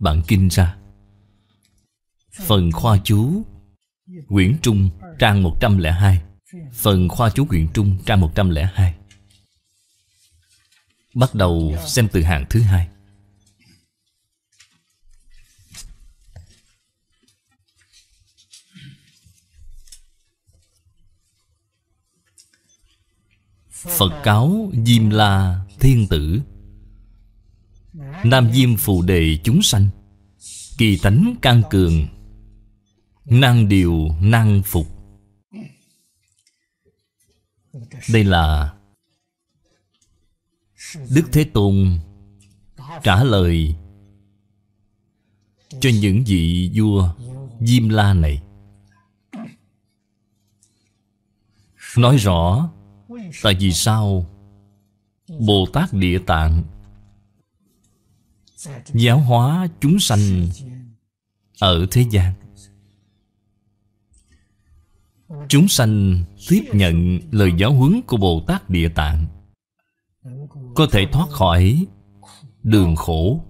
bản kinh ra Phần khoa chú Quyển Trung trang 102 Phần khoa chú quyển Trung trang 102 Bắt đầu xem từ hàng thứ hai Phật cáo Diêm La Thiên Tử Nam Diêm phù đề chúng sanh Kỳ tánh can cường Năng điều năng phục Đây là Đức Thế Tôn trả lời cho những vị vua Diêm La này Nói rõ Tại vì sao Bồ Tát Địa Tạng giáo hóa chúng sanh ở thế gian chúng sanh tiếp nhận lời giáo huấn của bồ tát địa tạng có thể thoát khỏi đường khổ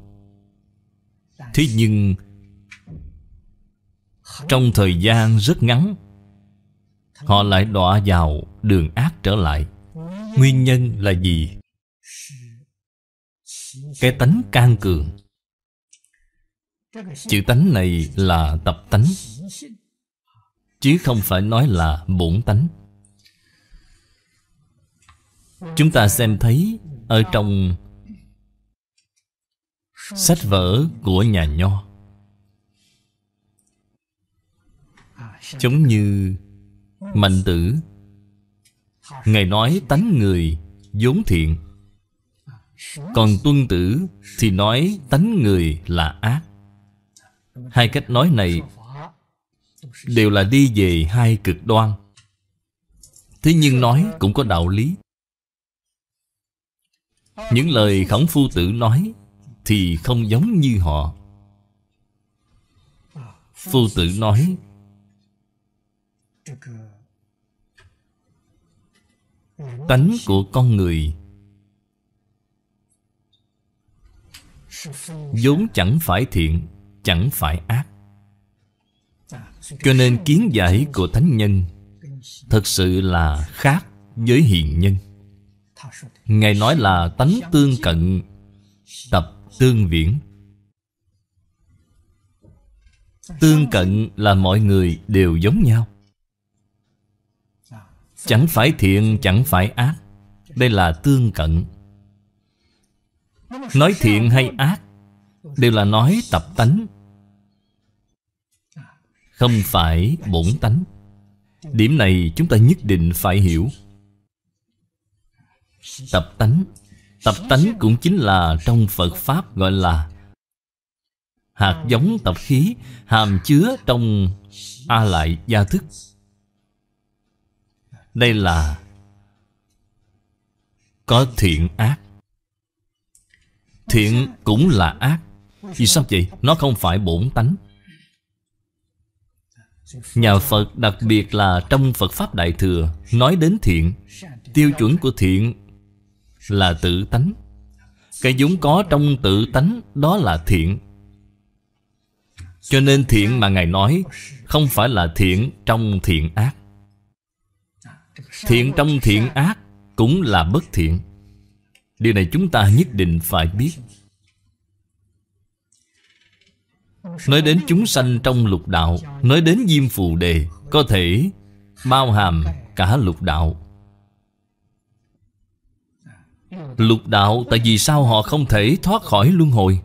thế nhưng trong thời gian rất ngắn họ lại đọa vào đường ác trở lại nguyên nhân là gì cái tánh can cường Chữ tánh này là tập tánh Chứ không phải nói là bổn tánh Chúng ta xem thấy Ở trong Sách vở của nhà Nho Giống như Mạnh tử Ngài nói tánh người vốn thiện còn tuân tử thì nói tánh người là ác Hai cách nói này đều là đi về hai cực đoan Thế nhưng nói cũng có đạo lý Những lời khổng phu tử nói Thì không giống như họ Phu tử nói Tánh của con người vốn chẳng phải thiện chẳng phải ác cho nên kiến giải của thánh nhân thật sự là khác với hiền nhân ngài nói là tánh tương cận tập tương viễn tương cận là mọi người đều giống nhau chẳng phải thiện chẳng phải ác đây là tương cận Nói thiện hay ác Đều là nói tập tánh Không phải bổn tánh Điểm này chúng ta nhất định phải hiểu Tập tánh Tập tánh cũng chính là trong Phật Pháp gọi là Hạt giống tập khí hàm chứa trong A Lại Gia Thức Đây là Có thiện ác Thiện cũng là ác Vì sao vậy? Nó không phải bổn tánh Nhà Phật đặc biệt là trong Phật Pháp Đại Thừa Nói đến thiện Tiêu chuẩn của thiện là tự tánh Cái vốn có trong tự tánh đó là thiện Cho nên thiện mà Ngài nói Không phải là thiện trong thiện ác Thiện trong thiện ác cũng là bất thiện Điều này chúng ta nhất định phải biết Nói đến chúng sanh trong lục đạo Nói đến diêm phù đề Có thể bao hàm cả lục đạo Lục đạo tại vì sao họ không thể thoát khỏi luân hồi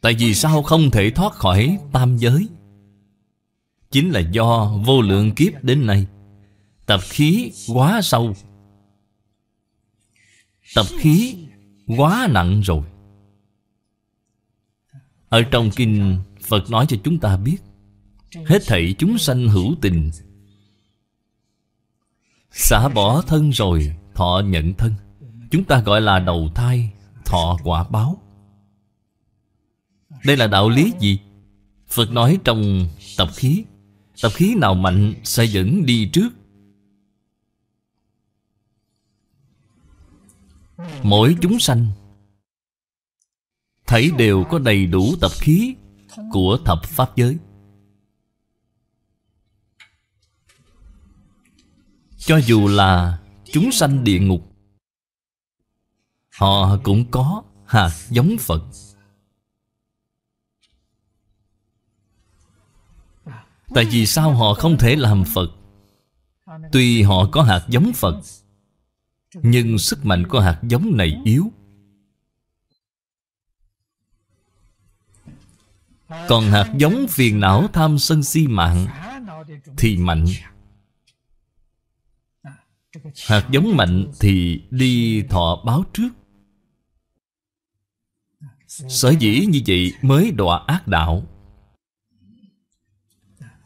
Tại vì sao không thể thoát khỏi tam giới Chính là do vô lượng kiếp đến nay Tập khí quá sâu Tập khí quá nặng rồi Ở trong kinh Phật nói cho chúng ta biết Hết thảy chúng sanh hữu tình Xả bỏ thân rồi Thọ nhận thân Chúng ta gọi là đầu thai Thọ quả báo Đây là đạo lý gì? Phật nói trong tập khí Tập khí nào mạnh sẽ dẫn đi trước Mỗi chúng sanh Thấy đều có đầy đủ tập khí Của thập pháp giới Cho dù là chúng sanh địa ngục Họ cũng có hạt giống Phật Tại vì sao họ không thể làm Phật Tuy họ có hạt giống Phật nhưng sức mạnh của hạt giống này yếu Còn hạt giống phiền não tham sân si mạng Thì mạnh Hạt giống mạnh thì đi thọ báo trước Sở dĩ như vậy mới đọa ác đạo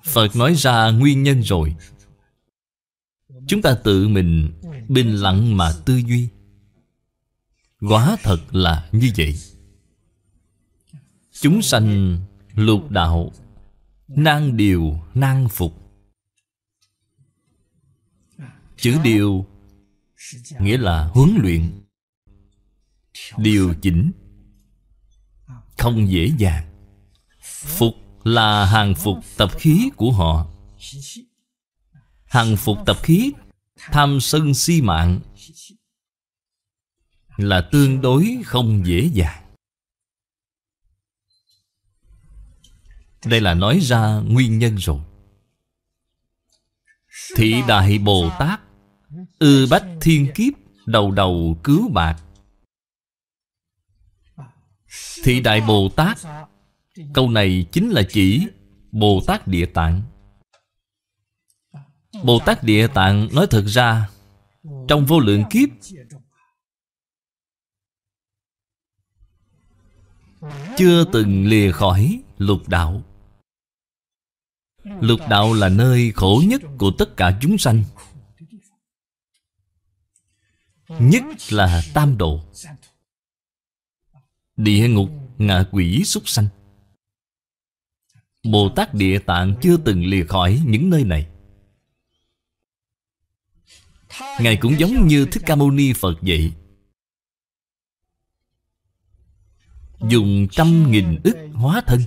Phật nói ra nguyên nhân rồi Chúng ta tự mình bình lặng mà tư duy quả thật là như vậy Chúng sanh lục đạo Nang điều nang phục Chữ điều Nghĩa là huấn luyện Điều chỉnh Không dễ dàng Phục là hàng phục tập khí của họ Hàng phục tập khí Tham sân si mạng Là tương đối không dễ dàng Đây là nói ra nguyên nhân rồi Thị Đại Bồ Tát Ư Bách Thiên Kiếp Đầu đầu cứu bạc Thị Đại Bồ Tát Câu này chính là chỉ Bồ Tát Địa Tạng Bồ Tát Địa Tạng nói thật ra Trong vô lượng kiếp Chưa từng lìa khỏi lục đạo Lục đạo là nơi khổ nhất của tất cả chúng sanh Nhất là tam độ Địa ngục, ngạ quỷ, súc sanh Bồ Tát Địa Tạng chưa từng lìa khỏi những nơi này Ngài cũng giống như Thích Ca Mâu Ni Phật vậy Dùng trăm nghìn ức hóa thân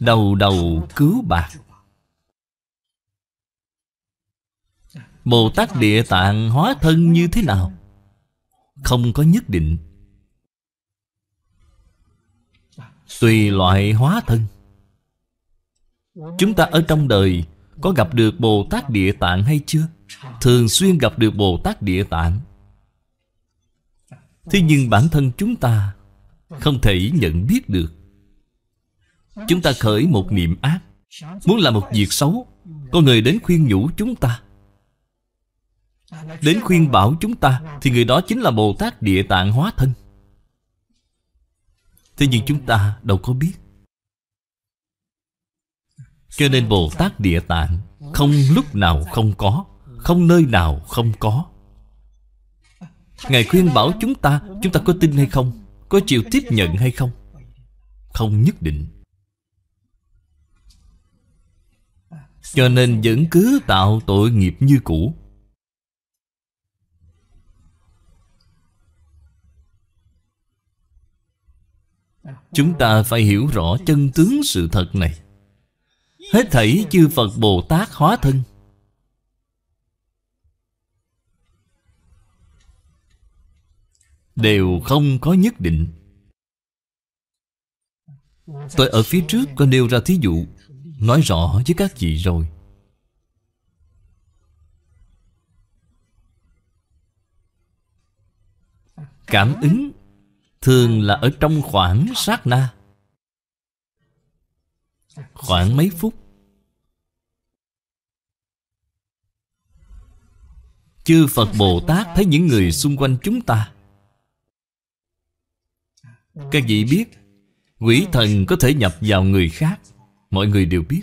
Đầu đầu cứu bạc Bồ Tát Địa Tạng hóa thân như thế nào? Không có nhất định Tùy loại hóa thân Chúng ta ở trong đời Có gặp được Bồ Tát Địa Tạng hay chưa? Thường xuyên gặp được Bồ Tát Địa Tạng Thế nhưng bản thân chúng ta Không thể nhận biết được Chúng ta khởi một niệm ác Muốn làm một việc xấu Có người đến khuyên nhủ chúng ta Đến khuyên bảo chúng ta Thì người đó chính là Bồ Tát Địa Tạng hóa thân Thế nhưng chúng ta đâu có biết cho nên Bồ Tát Địa Tạng Không lúc nào không có Không nơi nào không có Ngài khuyên bảo chúng ta Chúng ta có tin hay không Có chịu tiếp nhận hay không Không nhất định Cho nên vẫn cứ tạo tội nghiệp như cũ Chúng ta phải hiểu rõ chân tướng sự thật này Hết thảy chư Phật Bồ Tát hóa thân Đều không có nhất định Tôi ở phía trước có nêu ra thí dụ Nói rõ với các vị rồi Cảm ứng thường là ở trong khoảng sát na khoảng mấy phút chư phật bồ tát thấy những người xung quanh chúng ta các vị biết quỷ thần có thể nhập vào người khác mọi người đều biết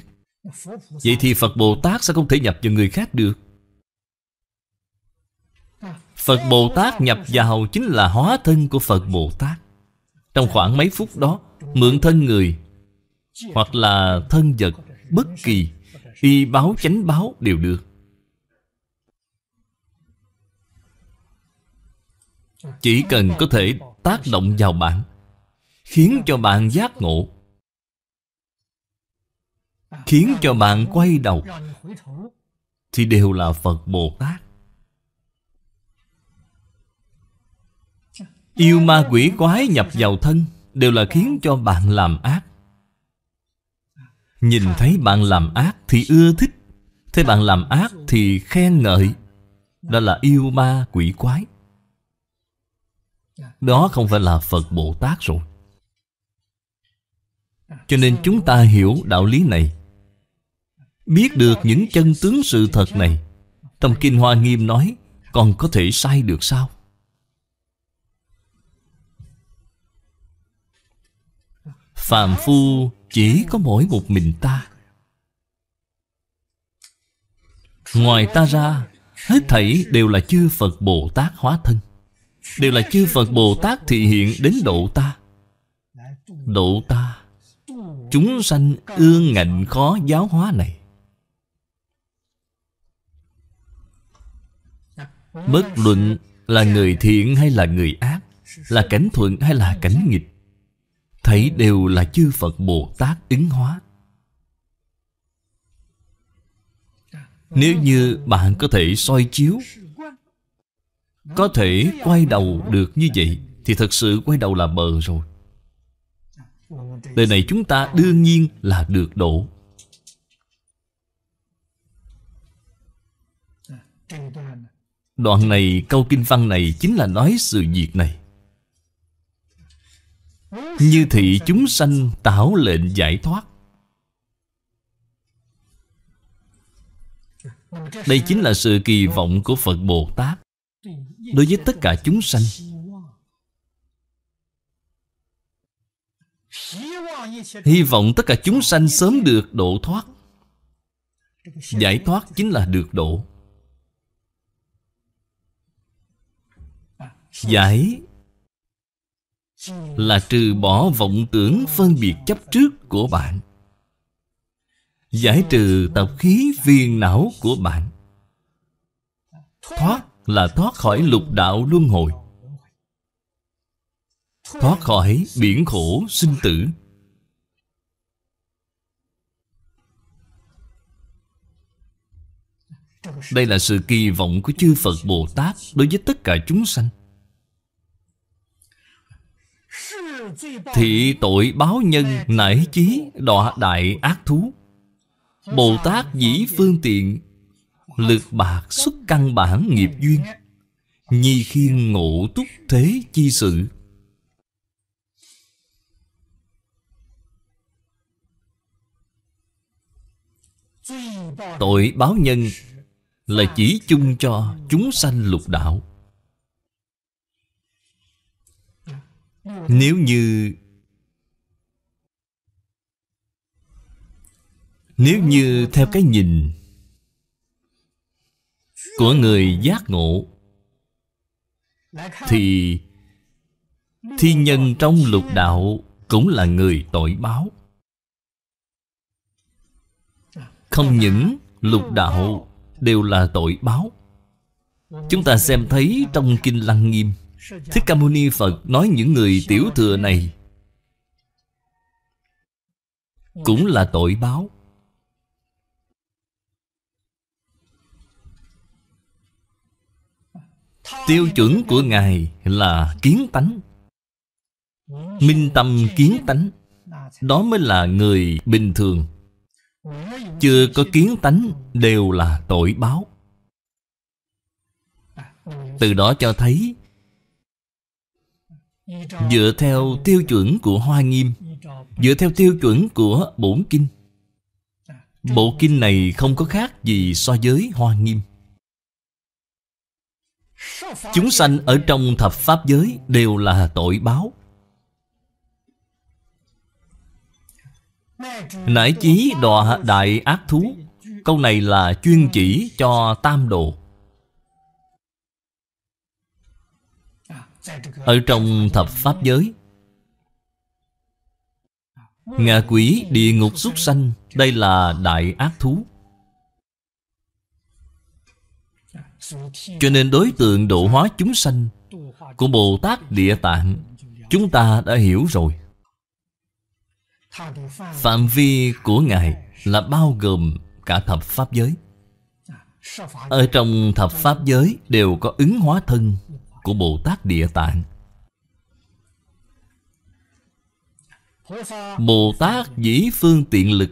vậy thì phật bồ tát sẽ không thể nhập vào người khác được phật bồ tát nhập vào chính là hóa thân của phật bồ tát trong khoảng mấy phút đó mượn thân người hoặc là thân vật Bất kỳ Y báo chánh báo đều được Chỉ cần có thể tác động vào bạn Khiến cho bạn giác ngộ Khiến cho bạn quay đầu Thì đều là Phật Bồ Tát Yêu ma quỷ quái nhập vào thân Đều là khiến cho bạn làm ác Nhìn thấy bạn làm ác thì ưa thích Thấy bạn làm ác thì khen ngợi Đó là yêu ma quỷ quái Đó không phải là Phật Bồ Tát rồi Cho nên chúng ta hiểu đạo lý này Biết được những chân tướng sự thật này Trong Kinh Hoa Nghiêm nói Còn có thể sai được sao? Phạm Phu chỉ có mỗi một mình ta ngoài ta ra hết thảy đều là chư phật bồ tát hóa thân đều là chư phật bồ tát thị hiện đến độ ta độ ta chúng sanh ương ngạnh khó giáo hóa này bất luận là người thiện hay là người ác là cảnh thuận hay là cảnh nghịch thấy đều là chư Phật Bồ Tát ứng hóa. Nếu như bạn có thể soi chiếu Có thể quay đầu được như vậy Thì thật sự quay đầu là bờ rồi Đời này chúng ta đương nhiên là được độ Đoạn này, câu kinh văn này chính là nói sự việc này như thị chúng sanh tảo lệnh giải thoát Đây chính là sự kỳ vọng của Phật Bồ Tát Đối với tất cả chúng sanh Hy vọng tất cả chúng sanh sớm được độ thoát Giải thoát chính là được độ Giải là trừ bỏ vọng tưởng phân biệt chấp trước của bạn giải trừ tập khí phiền não của bạn thoát là thoát khỏi lục đạo luân hồi thoát khỏi biển khổ sinh tử đây là sự kỳ vọng của chư phật bồ tát đối với tất cả chúng sanh Thị tội báo nhân nảy chí đọa đại ác thú Bồ Tát dĩ phương tiện Lực bạc xuất căn bản nghiệp duyên Nhi khiên ngộ túc thế chi sự Tội báo nhân Là chỉ chung cho chúng sanh lục đạo nếu như nếu như theo cái nhìn của người giác ngộ thì thi nhân trong lục đạo cũng là người tội báo không những lục đạo đều là tội báo chúng ta xem thấy trong kinh lăng nghiêm Thích Ca Mâu Ni Phật nói những người tiểu thừa này Cũng là tội báo Tiêu chuẩn của Ngài là kiến tánh Minh tâm kiến tánh Đó mới là người bình thường Chưa có kiến tánh đều là tội báo Từ đó cho thấy Dựa theo tiêu chuẩn của Hoa Nghiêm Dựa theo tiêu chuẩn của Bổn Kinh Bộ kinh này không có khác gì so với Hoa Nghiêm Chúng sanh ở trong thập pháp giới đều là tội báo Nải chí đọa đại ác thú Câu này là chuyên chỉ cho tam độ Ở trong thập pháp giới Ngạ quỷ địa ngục súc sanh Đây là đại ác thú Cho nên đối tượng độ hóa chúng sanh Của Bồ Tát Địa Tạng Chúng ta đã hiểu rồi Phạm vi của Ngài là bao gồm cả thập Pháp giới Ở trong thập Pháp giới đều có ứng hóa thân của Bồ Tát Địa Tạng Bồ Tát dĩ phương tiện lực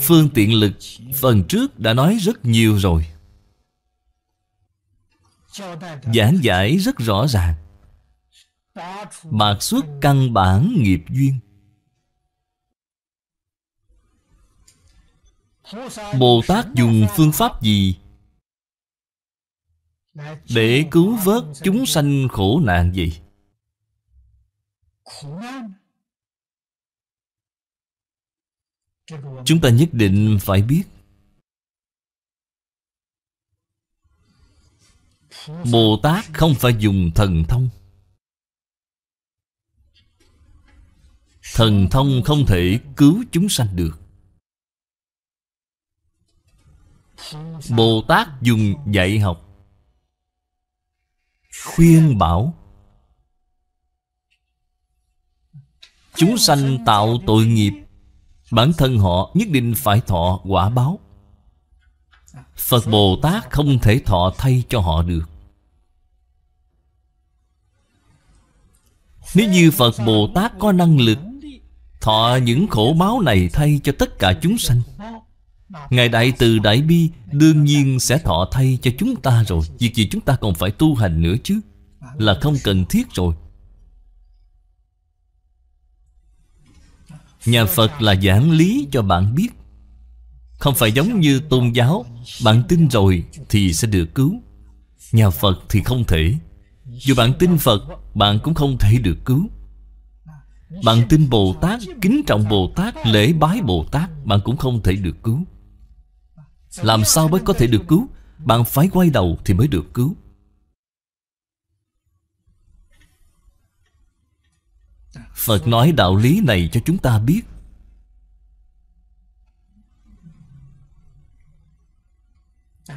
Phương tiện lực phần trước đã nói rất nhiều rồi Giảng giải rất rõ ràng Bạc xuất căn bản nghiệp duyên Bồ Tát dùng phương pháp gì để cứu vớt chúng sanh khổ nạn gì Chúng ta nhất định phải biết Bồ Tát không phải dùng thần thông Thần thông không thể cứu chúng sanh được Bồ Tát dùng dạy học khuyên bảo chúng sanh tạo tội nghiệp bản thân họ nhất định phải thọ quả báo phật bồ tát không thể thọ thay cho họ được nếu như phật bồ tát có năng lực thọ những khổ báo này thay cho tất cả chúng sanh Ngài Đại Từ Đại Bi đương nhiên sẽ thọ thay cho chúng ta rồi Việc gì chúng ta còn phải tu hành nữa chứ Là không cần thiết rồi Nhà Phật là giảng lý cho bạn biết Không phải giống như tôn giáo Bạn tin rồi thì sẽ được cứu Nhà Phật thì không thể Dù bạn tin Phật Bạn cũng không thể được cứu Bạn tin Bồ Tát Kính trọng Bồ Tát Lễ bái Bồ Tát Bạn cũng không thể được cứu làm sao mới có thể được cứu Bạn phải quay đầu thì mới được cứu Phật nói đạo lý này cho chúng ta biết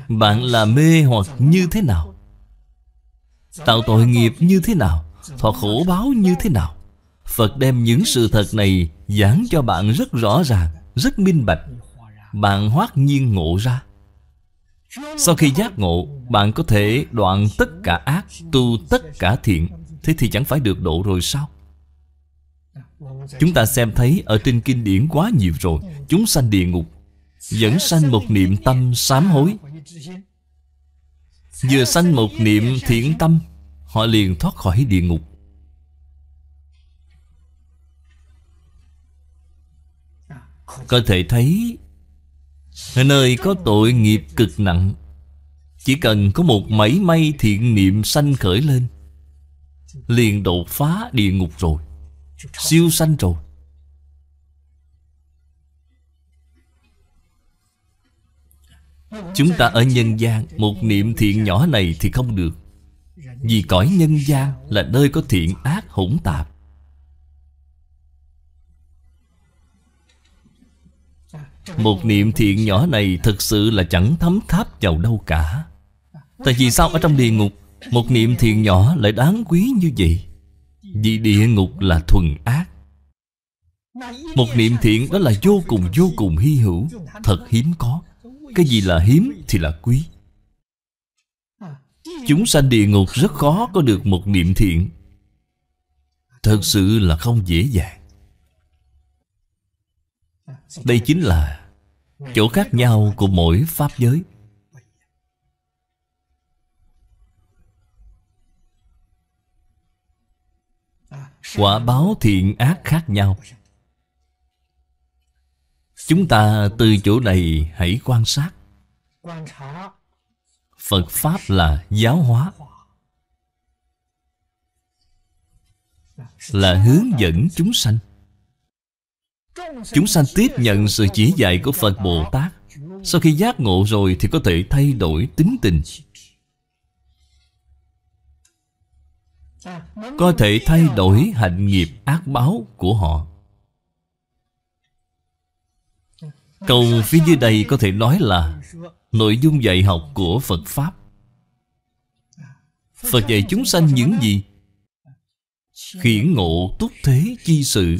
Bạn là mê hoặc như thế nào Tạo tội nghiệp như thế nào Thọ khổ báo như thế nào Phật đem những sự thật này giảng cho bạn rất rõ ràng Rất minh bạch bạn hoát nhiên ngộ ra Sau khi giác ngộ Bạn có thể đoạn tất cả ác Tu tất cả thiện Thế thì chẳng phải được độ rồi sao Chúng ta xem thấy Ở trên kinh điển quá nhiều rồi Chúng sanh địa ngục dẫn sanh một niệm tâm sám hối Vừa sanh một niệm thiện tâm Họ liền thoát khỏi địa ngục Có thể thấy nơi có tội nghiệp cực nặng chỉ cần có một mảy may thiện niệm sanh khởi lên liền đột phá địa ngục rồi siêu sanh rồi Chúng ta ở nhân gian Một niệm thiện nhỏ này thì không được Vì cõi nhân gian là nơi có thiện ác hỗn tạp Một niệm thiện nhỏ này thật sự là chẳng thấm tháp vào đâu cả Tại vì sao ở trong địa ngục Một niệm thiện nhỏ lại đáng quý như vậy Vì địa ngục là thuần ác Một niệm thiện đó là vô cùng vô cùng hy hữu Thật hiếm có Cái gì là hiếm thì là quý Chúng sanh địa ngục rất khó có được một niệm thiện Thật sự là không dễ dàng đây chính là chỗ khác nhau của mỗi pháp giới Quả báo thiện ác khác nhau Chúng ta từ chỗ này hãy quan sát Phật Pháp là giáo hóa Là hướng dẫn chúng sanh Chúng sanh tiếp nhận sự chỉ dạy của Phật Bồ Tát Sau khi giác ngộ rồi thì có thể thay đổi tính tình Có thể thay đổi hạnh nghiệp ác báo của họ Câu phía dưới đây có thể nói là Nội dung dạy học của Phật Pháp Phật dạy chúng sanh những gì? Khiển ngộ túc thế chi sự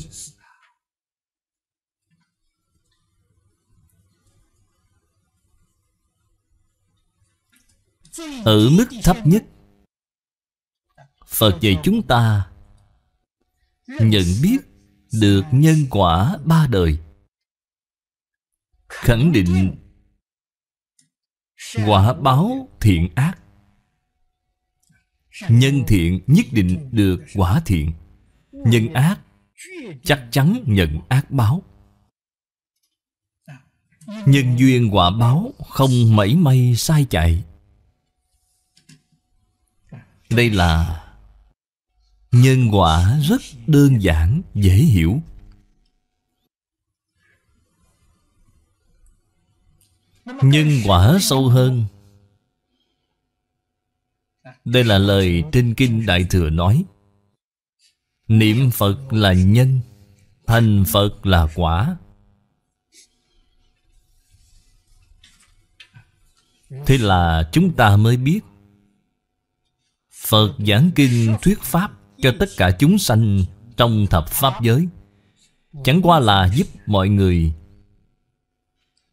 Ở mức thấp nhất Phật dạy chúng ta Nhận biết được nhân quả ba đời Khẳng định Quả báo thiện ác Nhân thiện nhất định được quả thiện Nhân ác chắc chắn nhận ác báo Nhân duyên quả báo không mảy may sai chạy đây là nhân quả rất đơn giản, dễ hiểu. Nhân quả sâu hơn Đây là lời trên Kinh Đại Thừa nói Niệm Phật là nhân Thành Phật là quả Thế là chúng ta mới biết Phật giảng kinh thuyết pháp cho tất cả chúng sanh trong thập pháp giới Chẳng qua là giúp mọi người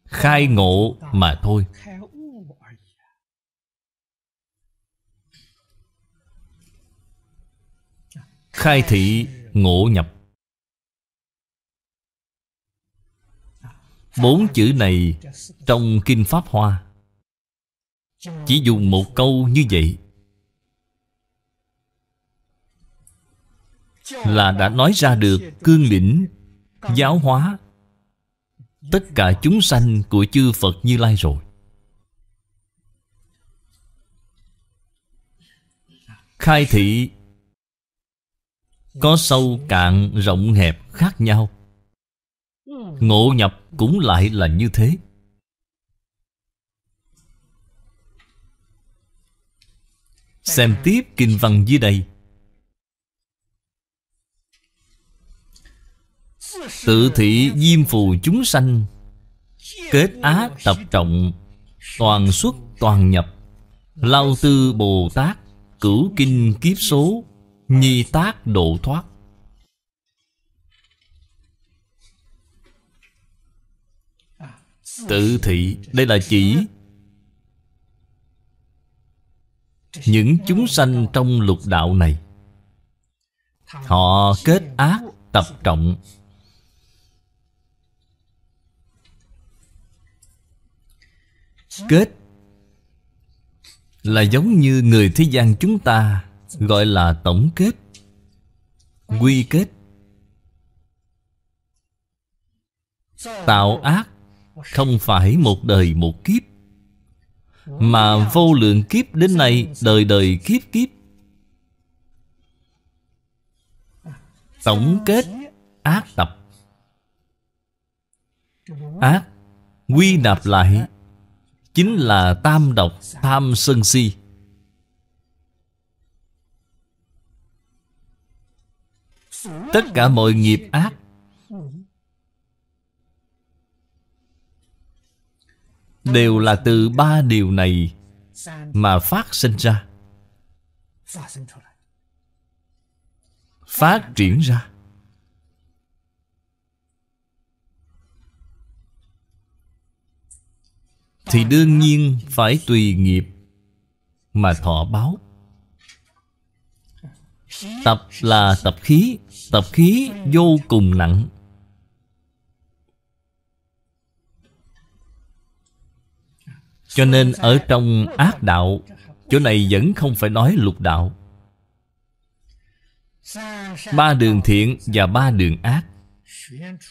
khai ngộ mà thôi Khai thị ngộ nhập Bốn chữ này trong Kinh Pháp Hoa Chỉ dùng một câu như vậy là đã nói ra được cương lĩnh giáo hóa tất cả chúng sanh của chư Phật Như Lai rồi. Khai thị có sâu cạn rộng hẹp khác nhau. Ngộ nhập cũng lại là như thế. Xem tiếp kinh văn dưới đây Tự thị diêm phù chúng sanh Kết á tập trọng Toàn xuất toàn nhập Lao tư Bồ Tát Cửu kinh kiếp số Nhi tác độ thoát Tự thị Đây là chỉ Những chúng sanh trong lục đạo này Họ kết ác tập trọng kết Là giống như người thế gian chúng ta Gọi là tổng kết Quy kết Tạo ác Không phải một đời một kiếp Mà vô lượng kiếp đến nay Đời đời kiếp kiếp Tổng kết ác tập Ác quy nạp lại Chính là tam độc tham sân si Tất cả mọi nghiệp ác Đều là từ ba điều này Mà phát sinh ra Phát triển ra Thì đương nhiên phải tùy nghiệp Mà thọ báo Tập là tập khí Tập khí vô cùng nặng Cho nên ở trong ác đạo Chỗ này vẫn không phải nói lục đạo Ba đường thiện và ba đường ác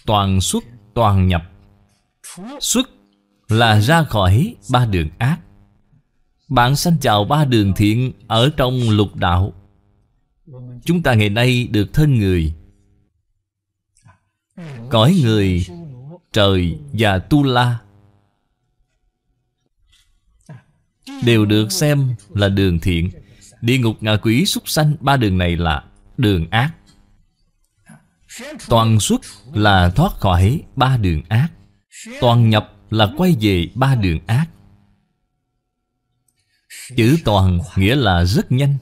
Toàn xuất, toàn nhập Xuất là ra khỏi ba đường ác Bạn sanh chào ba đường thiện ở trong lục đạo Chúng ta ngày nay được thân người Cõi người trời và tu la Đều được xem là đường thiện Địa ngục ngạ quỷ súc sanh Ba đường này là đường ác Toàn xuất là thoát khỏi ba đường ác Toàn nhập là quay về ba đường ác Chữ toàn nghĩa là rất nhanh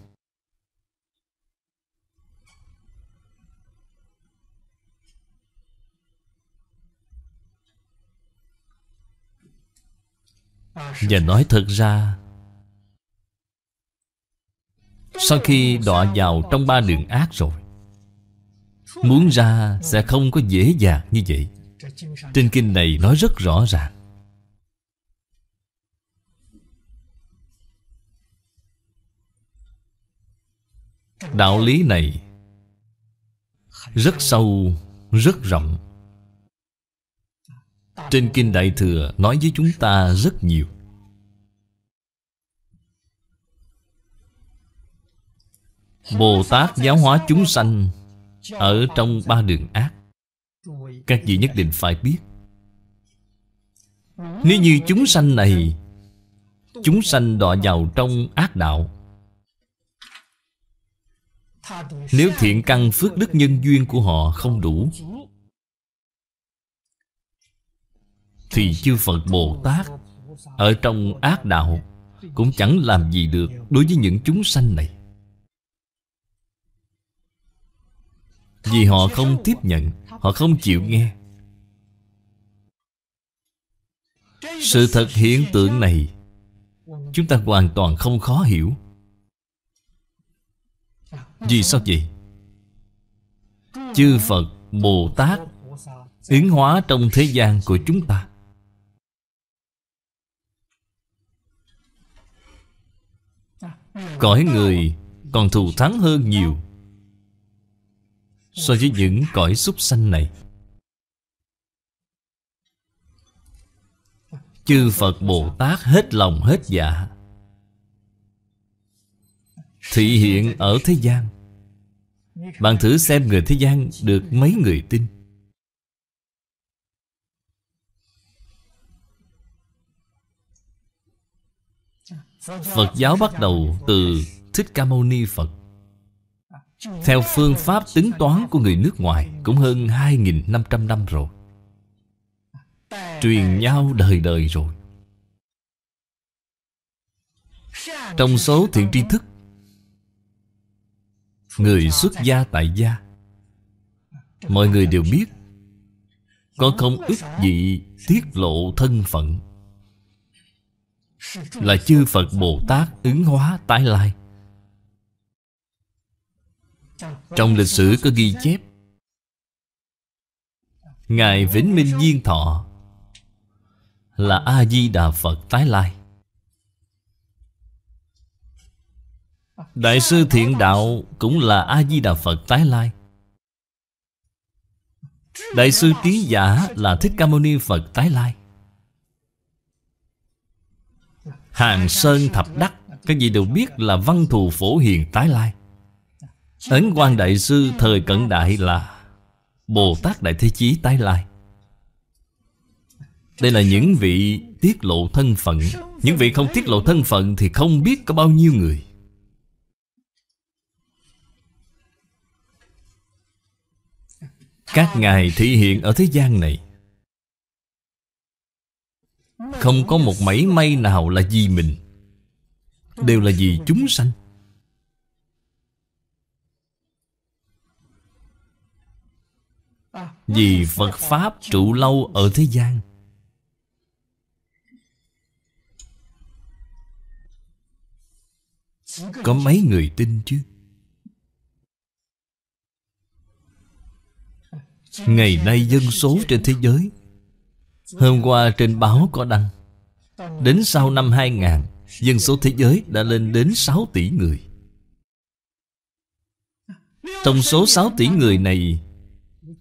Và nói thật ra Sau khi đọa vào trong ba đường ác rồi Muốn ra sẽ không có dễ dàng như vậy Trên kinh này nói rất rõ ràng Đạo lý này Rất sâu, rất rộng Trên Kinh Đại Thừa nói với chúng ta rất nhiều Bồ Tát giáo hóa chúng sanh Ở trong ba đường ác Các vị nhất định phải biết Nếu như chúng sanh này Chúng sanh đọa vào trong ác đạo nếu thiện căn phước đức nhân duyên của họ không đủ Thì chư Phật Bồ Tát Ở trong ác đạo Cũng chẳng làm gì được đối với những chúng sanh này Vì họ không tiếp nhận Họ không chịu nghe Sự thật hiện tượng này Chúng ta hoàn toàn không khó hiểu vì sao vậy? Chư Phật, Bồ Tát Ứng hóa trong thế gian của chúng ta Cõi người còn thù thắng hơn nhiều So với những cõi súc sanh này Chư Phật Bồ Tát hết lòng hết dạ Thị hiện ở thế gian Bạn thử xem người thế gian được mấy người tin Phật giáo bắt đầu từ Thích Ca Mâu Ni Phật Theo phương pháp tính toán của người nước ngoài Cũng hơn 2.500 năm rồi Truyền nhau đời đời rồi Trong số thiện tri thức Người xuất gia tại gia Mọi người đều biết Có không ức gì tiết lộ thân phận Là chư Phật Bồ Tát ứng hóa tái lai Trong lịch sử có ghi chép Ngài Vĩnh Minh Diên Thọ Là A-di-đà Phật tái lai Đại sư thiện đạo cũng là A-di-đà Phật tái lai Đại sư trí giả là Thích Ca Mâu Ni Phật tái lai Hàng Sơn Thập Đắc Các vị đều biết là văn thù phổ hiền tái lai Ấn quan Đại sư thời cận đại là Bồ Tát Đại Thế Chí tái lai Đây là những vị tiết lộ thân phận Những vị không tiết lộ thân phận thì không biết có bao nhiêu người Các Ngài thị hiện ở thế gian này Không có một mảy may nào là vì mình Đều là vì chúng sanh Vì Phật Pháp trụ lâu ở thế gian Có mấy người tin chứ Ngày nay dân số trên thế giới Hôm qua trên báo có đăng Đến sau năm 2000 Dân số thế giới đã lên đến 6 tỷ người Trong số 6 tỷ người này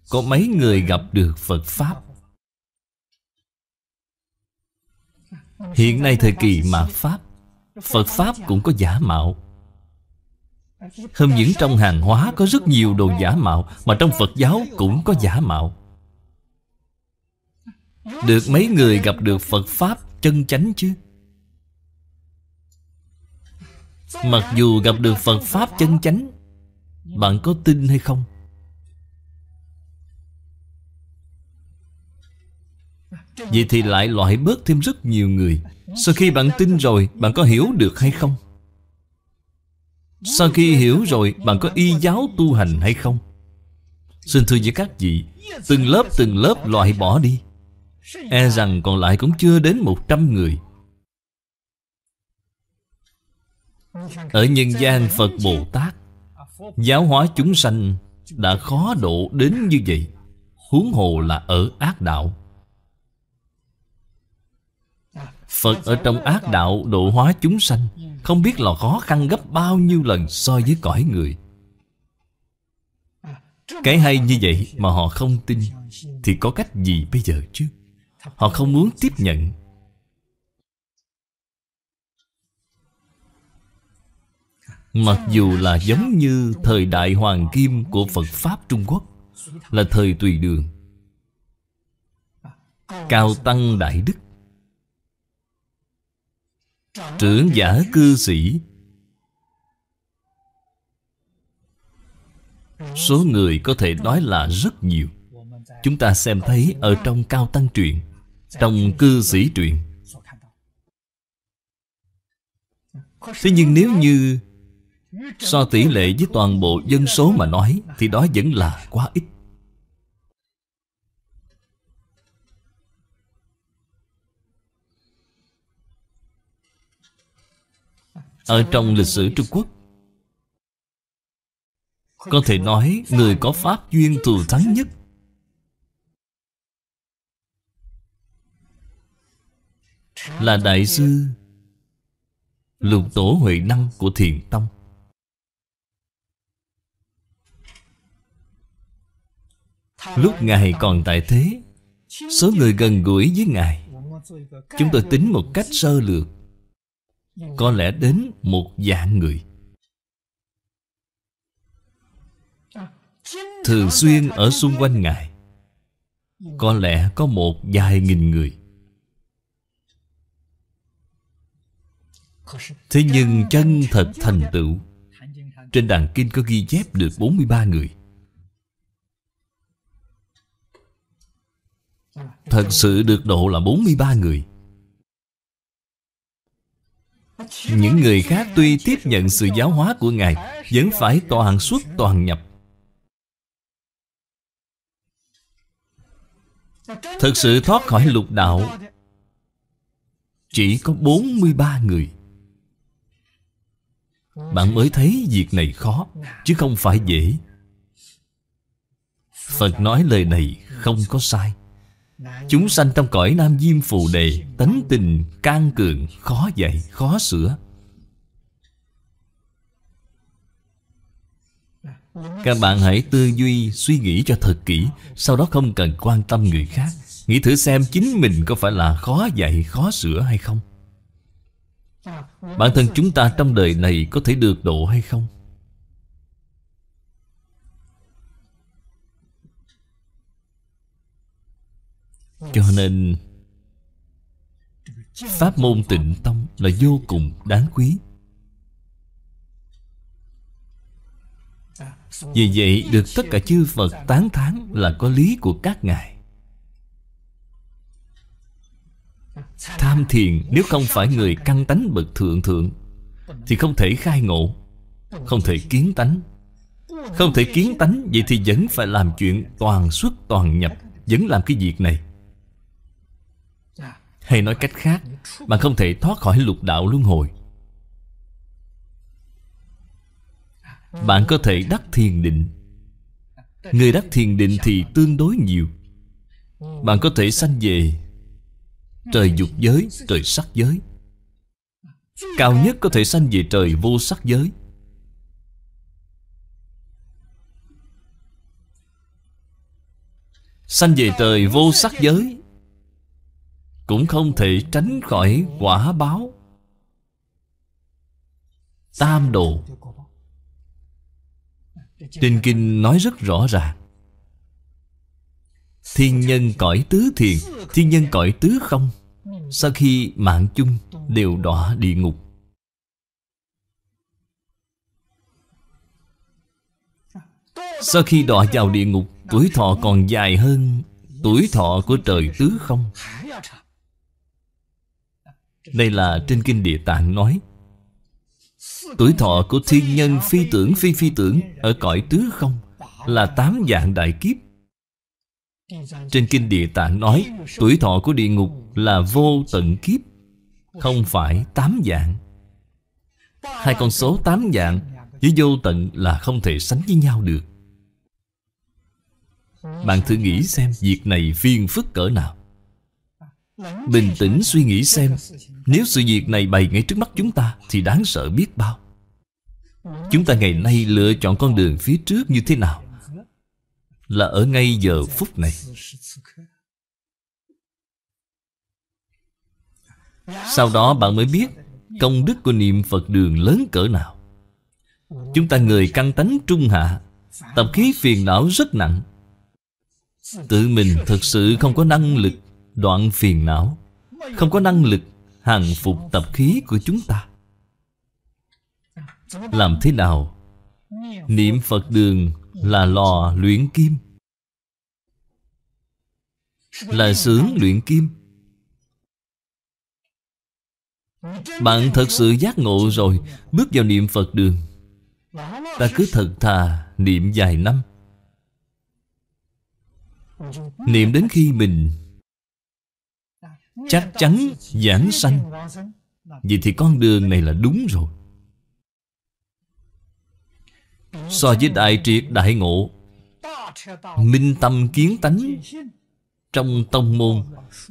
Có mấy người gặp được Phật Pháp Hiện nay thời kỳ mạt Pháp Phật Pháp cũng có giả mạo không những trong hàng hóa có rất nhiều đồ giả mạo Mà trong Phật giáo cũng có giả mạo Được mấy người gặp được Phật Pháp chân chánh chứ Mặc dù gặp được Phật Pháp chân chánh Bạn có tin hay không? Vậy thì lại loại bớt thêm rất nhiều người Sau khi bạn tin rồi Bạn có hiểu được hay không? Sau khi hiểu rồi Bạn có y giáo tu hành hay không Xin thưa với các vị Từng lớp từng lớp loại bỏ đi E rằng còn lại cũng chưa đến 100 người Ở nhân gian Phật Bồ Tát Giáo hóa chúng sanh Đã khó độ đến như vậy Huống hồ là ở ác đạo Phật ở trong ác đạo độ hóa chúng sanh không biết là khó khăn gấp bao nhiêu lần so với cõi người cái hay như vậy mà họ không tin Thì có cách gì bây giờ chứ Họ không muốn tiếp nhận Mặc dù là giống như thời đại hoàng kim của Phật Pháp Trung Quốc Là thời tùy đường Cao Tăng Đại Đức Trưởng giả cư sĩ Số người có thể nói là rất nhiều Chúng ta xem thấy ở trong Cao Tăng Truyện Trong cư sĩ truyện Thế nhưng nếu như So tỷ lệ với toàn bộ dân số mà nói Thì đó vẫn là quá ít Ở trong lịch sử Trung Quốc Có thể nói người có pháp duyên thù thắng nhất Là Đại sư Lục Tổ Huệ Năng của Thiền Tông Lúc Ngài còn tại thế Số người gần gũi với Ngài Chúng tôi tính một cách sơ lược có lẽ đến một vạn người thường xuyên ở xung quanh ngài có lẽ có một vài nghìn người Thế nhưng chân thật thành tựu Trên đàn kinh có ghi chép được 43 người Thật sự được độ là 43 người những người khác tuy tiếp nhận sự giáo hóa của Ngài Vẫn phải toàn xuất toàn nhập Thực sự thoát khỏi lục đạo Chỉ có 43 người Bạn mới thấy việc này khó Chứ không phải dễ Phật nói lời này không có sai Chúng sanh trong cõi Nam Diêm Phù Đề Tánh tình can cường Khó dạy, khó sửa Các bạn hãy tư duy, suy nghĩ cho thật kỹ Sau đó không cần quan tâm người khác Nghĩ thử xem chính mình có phải là khó dạy, khó sửa hay không Bản thân chúng ta trong đời này có thể được độ hay không Cho nên Pháp môn tịnh tông là vô cùng đáng quý Vì vậy được tất cả chư Phật tán thán là có lý của các ngài Tham thiền nếu không phải người căn tánh bậc thượng thượng Thì không thể khai ngộ Không thể kiến tánh Không thể kiến tánh Vậy thì vẫn phải làm chuyện toàn xuất toàn nhập Vẫn làm cái việc này hay nói cách khác Bạn không thể thoát khỏi lục đạo luân hồi Bạn có thể đắc thiền định Người đắc thiền định thì tương đối nhiều Bạn có thể sanh về Trời dục giới, trời sắc giới Cao nhất có thể sanh về trời vô sắc giới Sanh về trời vô sắc giới cũng không thể tránh khỏi quả báo tam độ trên kinh nói rất rõ ràng thiên nhân cõi tứ thiền thiên nhân cõi tứ không sau khi mạng chung đều đọa địa ngục Sau khi đọa vào địa ngục Tuổi thọ còn dài hơn Tuổi thọ của trời tứ không đây là trên Kinh Địa Tạng nói Tuổi thọ của thiên nhân phi tưởng phi phi tưởng Ở cõi tứ không Là tám dạng đại kiếp Trên Kinh Địa Tạng nói Tuổi thọ của địa ngục là vô tận kiếp Không phải tám dạng Hai con số tám dạng Với vô tận là không thể sánh với nhau được Bạn thử nghĩ xem Việc này phiền phức cỡ nào Bình tĩnh suy nghĩ xem Nếu sự việc này bày ngay trước mắt chúng ta Thì đáng sợ biết bao Chúng ta ngày nay lựa chọn con đường phía trước như thế nào Là ở ngay giờ phút này Sau đó bạn mới biết Công đức của niệm Phật đường lớn cỡ nào Chúng ta người căng tánh trung hạ Tập khí phiền não rất nặng Tự mình thật sự không có năng lực đoạn phiền não Không có năng lực hàng phục tập khí của chúng ta Làm thế nào Niệm Phật đường là lò luyện kim Là sướng luyện kim Bạn thật sự giác ngộ rồi Bước vào niệm Phật đường Ta cứ thật thà niệm dài năm Niệm đến khi mình chắc chắn giảng sanh Vậy thì con đường này là đúng rồi So với đại triệt đại ngộ Minh tâm kiến tánh Trong tông môn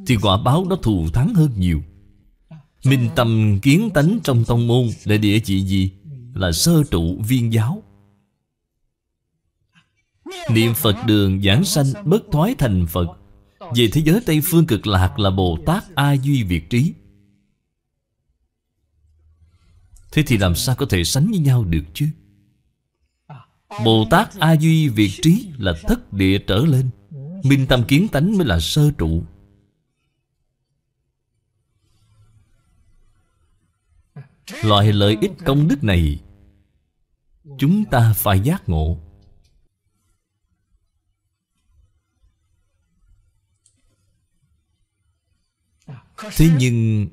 Thì quả báo nó thù thắng hơn nhiều Minh tâm kiến tánh trong tông môn Là địa chỉ gì? Là sơ trụ viên giáo Niệm Phật đường giảng sanh bất thoái thành Phật về thế giới Tây Phương cực lạc là Bồ Tát A Duy Việt Trí Thế thì làm sao có thể sánh với nhau được chứ Bồ Tát A Duy Việt Trí là thất địa trở lên Minh tâm kiến tánh mới là sơ trụ Loại lợi ích công đức này Chúng ta phải giác ngộ Thế nhưng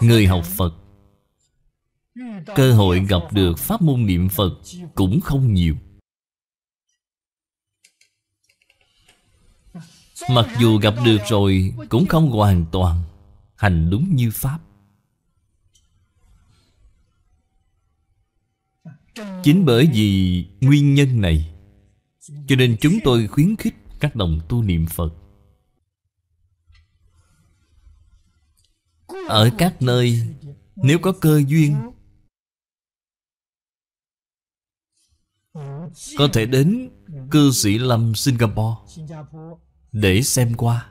Người học Phật Cơ hội gặp được pháp môn niệm Phật Cũng không nhiều Mặc dù gặp được rồi Cũng không hoàn toàn Hành đúng như Pháp Chính bởi vì nguyên nhân này Cho nên chúng tôi khuyến khích các đồng tu niệm Phật Ở các nơi Nếu có cơ duyên Có thể đến cư sĩ lâm Singapore Để xem qua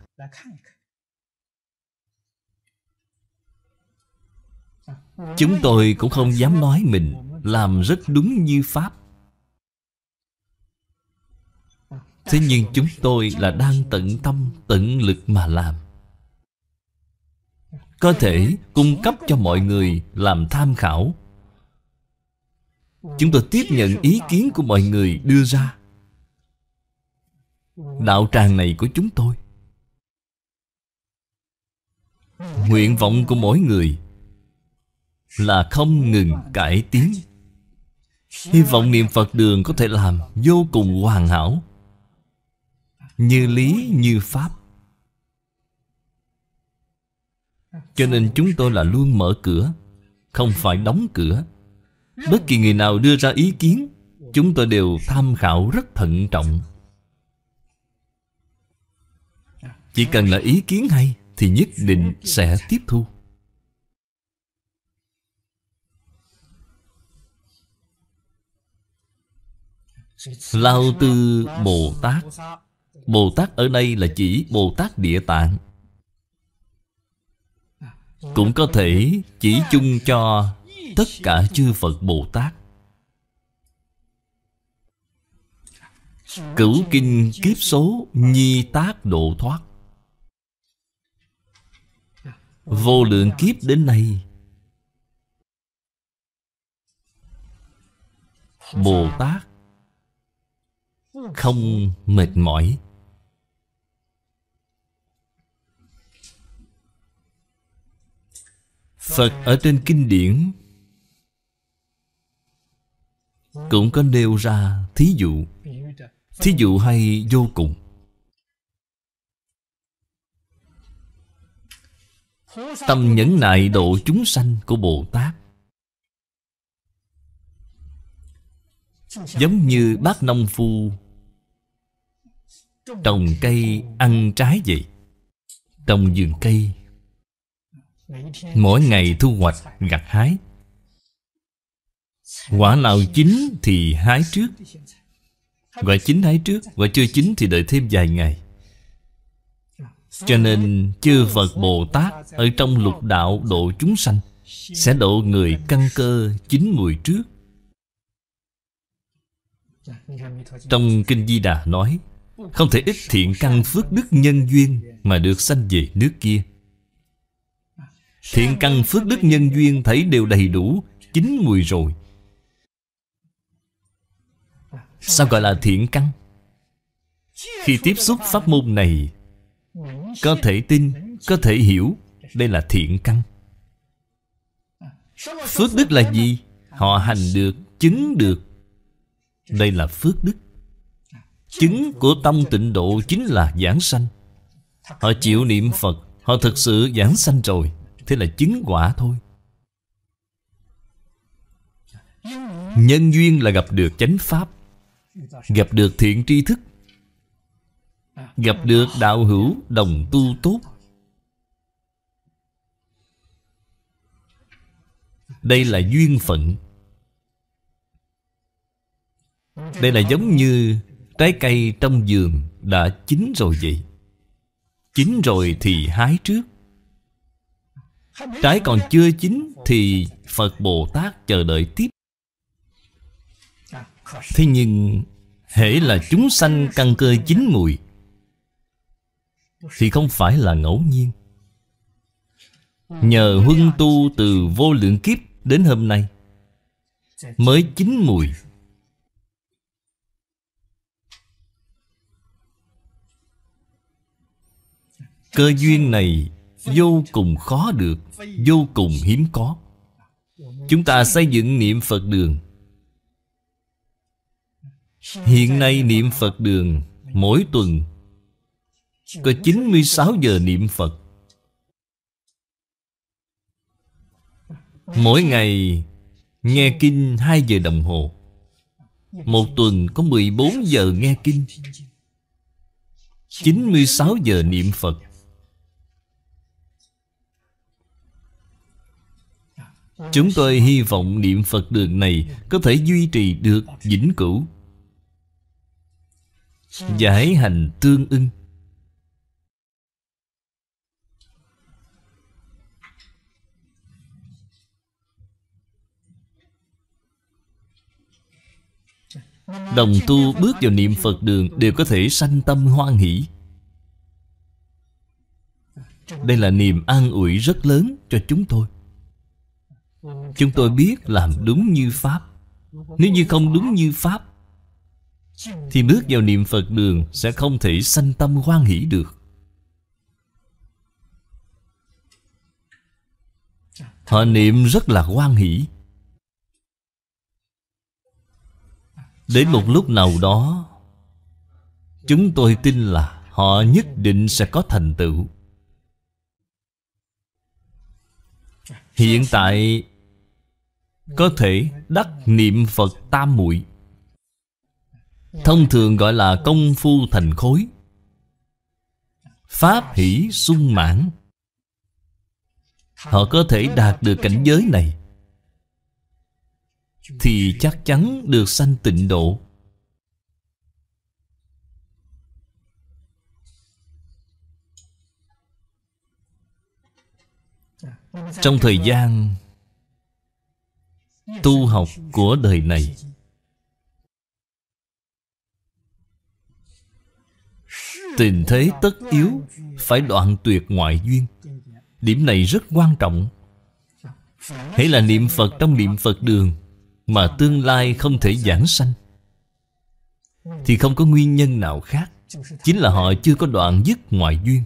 Chúng tôi cũng không dám nói mình Làm rất đúng như Pháp Thế nhưng chúng tôi là đang tận tâm, tận lực mà làm có thể cung cấp cho mọi người làm tham khảo chúng tôi tiếp nhận ý kiến của mọi người đưa ra đạo tràng này của chúng tôi nguyện vọng của mỗi người là không ngừng cải tiến hy vọng niệm phật đường có thể làm vô cùng hoàn hảo như lý như pháp Cho nên chúng tôi là luôn mở cửa Không phải đóng cửa Bất kỳ người nào đưa ra ý kiến Chúng tôi đều tham khảo rất thận trọng Chỉ cần là ý kiến hay Thì nhất định sẽ tiếp thu Lao Tư Bồ Tát Bồ Tát ở đây là chỉ Bồ Tát Địa Tạng cũng có thể chỉ chung cho tất cả chư Phật Bồ Tát Cửu kinh kiếp số nhi tác độ thoát Vô lượng kiếp đến nay Bồ Tát Không mệt mỏi Phật ở trên kinh điển Cũng có nêu ra thí dụ Thí dụ hay vô cùng Tâm nhẫn nại độ chúng sanh của Bồ Tát Giống như bác nông phu Trồng cây ăn trái vậy Trồng vườn cây Mỗi ngày thu hoạch gặt hái Quả nào chín thì hái trước Quả chín hái trước Quả chưa chín thì đợi thêm vài ngày Cho nên chư Phật Bồ Tát Ở trong lục đạo độ chúng sanh Sẽ độ người căn cơ chín mùi trước Trong Kinh Di Đà nói Không thể ít thiện căn phước đức nhân duyên Mà được sanh về nước kia Thiện căn phước đức nhân duyên thấy đều đầy đủ Chín mùi rồi Sao gọi là thiện căn? Khi tiếp xúc pháp môn này Có thể tin, có thể hiểu Đây là thiện căn Phước đức là gì? Họ hành được, chứng được Đây là phước đức Chứng của tâm tịnh độ chính là giảng sanh Họ chịu niệm Phật Họ thực sự giảng sanh rồi Thế là chứng quả thôi Nhân duyên là gặp được chánh pháp Gặp được thiện tri thức Gặp được đạo hữu đồng tu tốt Đây là duyên phận Đây là giống như trái cây trong giường đã chín rồi vậy Chín rồi thì hái trước Trái còn chưa chín Thì Phật Bồ Tát chờ đợi tiếp Thế nhưng Hễ là chúng sanh căn cơ chín mùi Thì không phải là ngẫu nhiên Nhờ huân tu từ vô lượng kiếp đến hôm nay Mới chín mùi Cơ duyên này Vô cùng khó được Vô cùng hiếm có Chúng ta xây dựng niệm Phật đường Hiện nay niệm Phật đường Mỗi tuần Có 96 giờ niệm Phật Mỗi ngày Nghe kinh 2 giờ đồng hồ Một tuần có 14 giờ nghe kinh 96 giờ niệm Phật Chúng tôi hy vọng niệm Phật đường này Có thể duy trì được vĩnh cửu Giải hành tương ưng Đồng tu bước vào niệm Phật đường Đều có thể sanh tâm hoan hỷ Đây là niềm an ủi rất lớn cho chúng tôi Chúng tôi biết làm đúng như Pháp Nếu như không đúng như Pháp Thì bước vào niệm Phật đường Sẽ không thể sanh tâm hoan hỷ được Họ niệm rất là hoan hỷ Đến một lúc nào đó Chúng tôi tin là Họ nhất định sẽ có thành tựu Hiện tại có thể đắc niệm Phật tam muội Thông thường gọi là công phu thành khối Pháp hỷ sung mãn Họ có thể đạt được cảnh giới này Thì chắc chắn được sanh tịnh độ Trong thời gian tu học của đời này tình thế tất yếu phải đoạn tuyệt ngoại duyên điểm này rất quan trọng hãy là niệm phật trong niệm phật đường mà tương lai không thể giảng sanh thì không có nguyên nhân nào khác chính là họ chưa có đoạn dứt ngoại duyên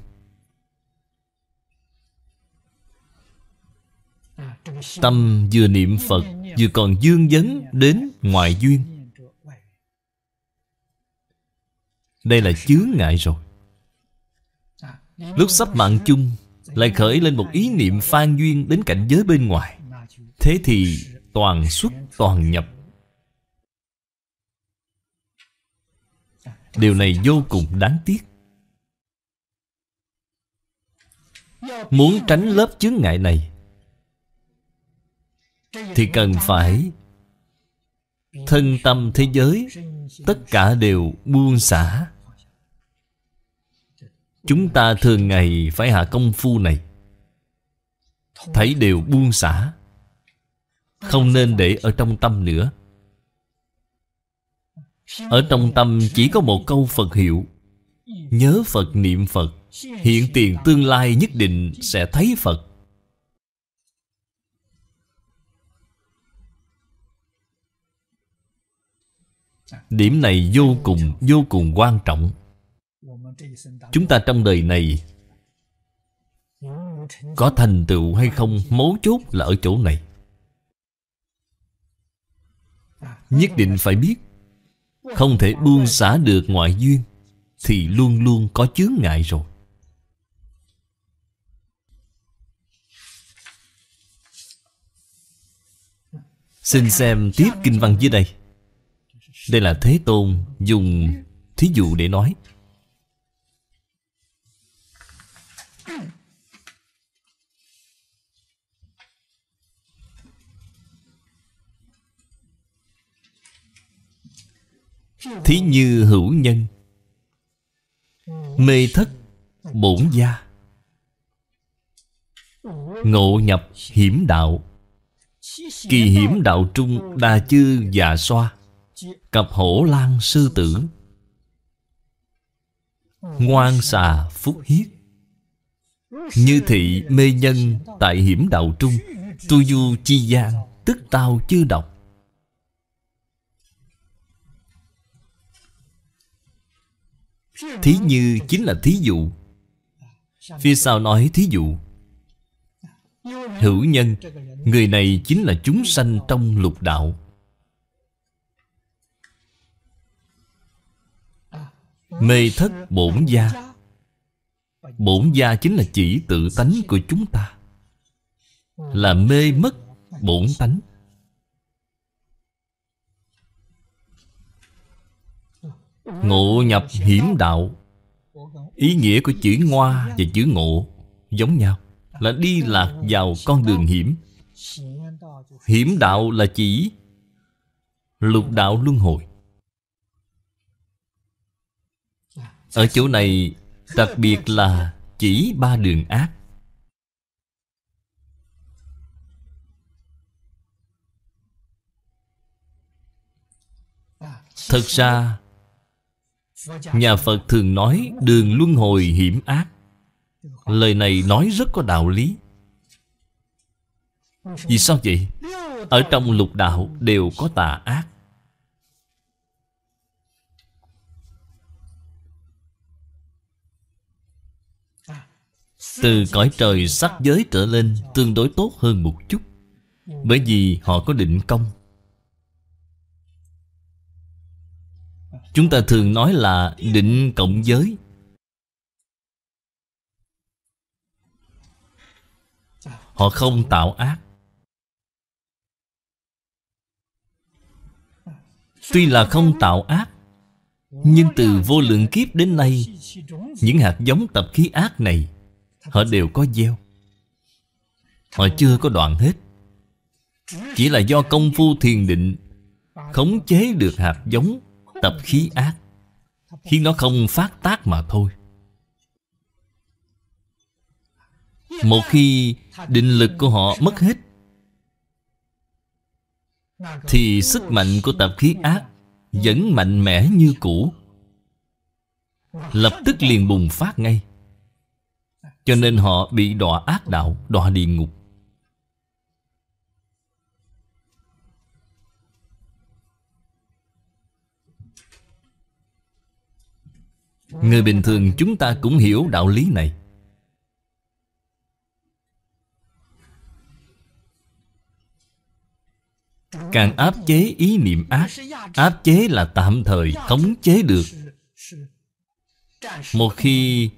Tâm vừa niệm Phật Vừa còn dương dấn đến ngoại duyên Đây là chướng ngại rồi Lúc sắp mạng chung Lại khởi lên một ý niệm phan duyên Đến cảnh giới bên ngoài Thế thì toàn xuất toàn nhập Điều này vô cùng đáng tiếc Muốn tránh lớp chướng ngại này thì cần phải Thân tâm thế giới Tất cả đều buông xả Chúng ta thường ngày phải hạ công phu này Thấy đều buông xả Không nên để ở trong tâm nữa Ở trong tâm chỉ có một câu Phật hiệu Nhớ Phật niệm Phật Hiện tiền tương lai nhất định sẽ thấy Phật Điểm này vô cùng, vô cùng quan trọng Chúng ta trong đời này Có thành tựu hay không mấu chốt là ở chỗ này Nhất định phải biết Không thể buông xả được ngoại duyên Thì luôn luôn có chướng ngại rồi Xin xem tiếp kinh văn dưới đây đây là Thế Tôn dùng thí dụ để nói Thí như hữu nhân Mê thất bổn gia Ngộ nhập hiểm đạo Kỳ hiểm đạo trung đa chư già xoa Cặp hổ lang sư tử Ngoan xà phúc hiết Như thị mê nhân tại hiểm đạo trung Tu du chi gian tức tao chưa đọc Thí như chính là thí dụ Phía sau nói thí dụ Hữu nhân Người này chính là chúng sanh trong lục đạo Mê thất bổn gia Bổn gia chính là chỉ tự tánh của chúng ta Là mê mất bổn tánh Ngộ nhập hiểm đạo Ý nghĩa của chữ ngoa và chữ ngộ giống nhau Là đi lạc vào con đường hiểm Hiểm đạo là chỉ lục đạo luân hồi Ở chỗ này Đặc biệt là chỉ ba đường ác Thật ra Nhà Phật thường nói đường luân hồi hiểm ác Lời này nói rất có đạo lý Vì sao vậy? Ở trong lục đạo đều có tà ác Từ cõi trời sắc giới trở lên Tương đối tốt hơn một chút Bởi vì họ có định công Chúng ta thường nói là định cộng giới Họ không tạo ác Tuy là không tạo ác Nhưng từ vô lượng kiếp đến nay Những hạt giống tập khí ác này Họ đều có gieo Họ chưa có đoạn hết Chỉ là do công phu thiền định Khống chế được hạt giống Tập khí ác khi nó không phát tác mà thôi Một khi định lực của họ mất hết Thì sức mạnh của tập khí ác Vẫn mạnh mẽ như cũ Lập tức liền bùng phát ngay cho nên họ bị đọa ác đạo, đọa địa ngục Người bình thường chúng ta cũng hiểu đạo lý này Càng áp chế ý niệm ác Áp chế là tạm thời khống chế được Một khi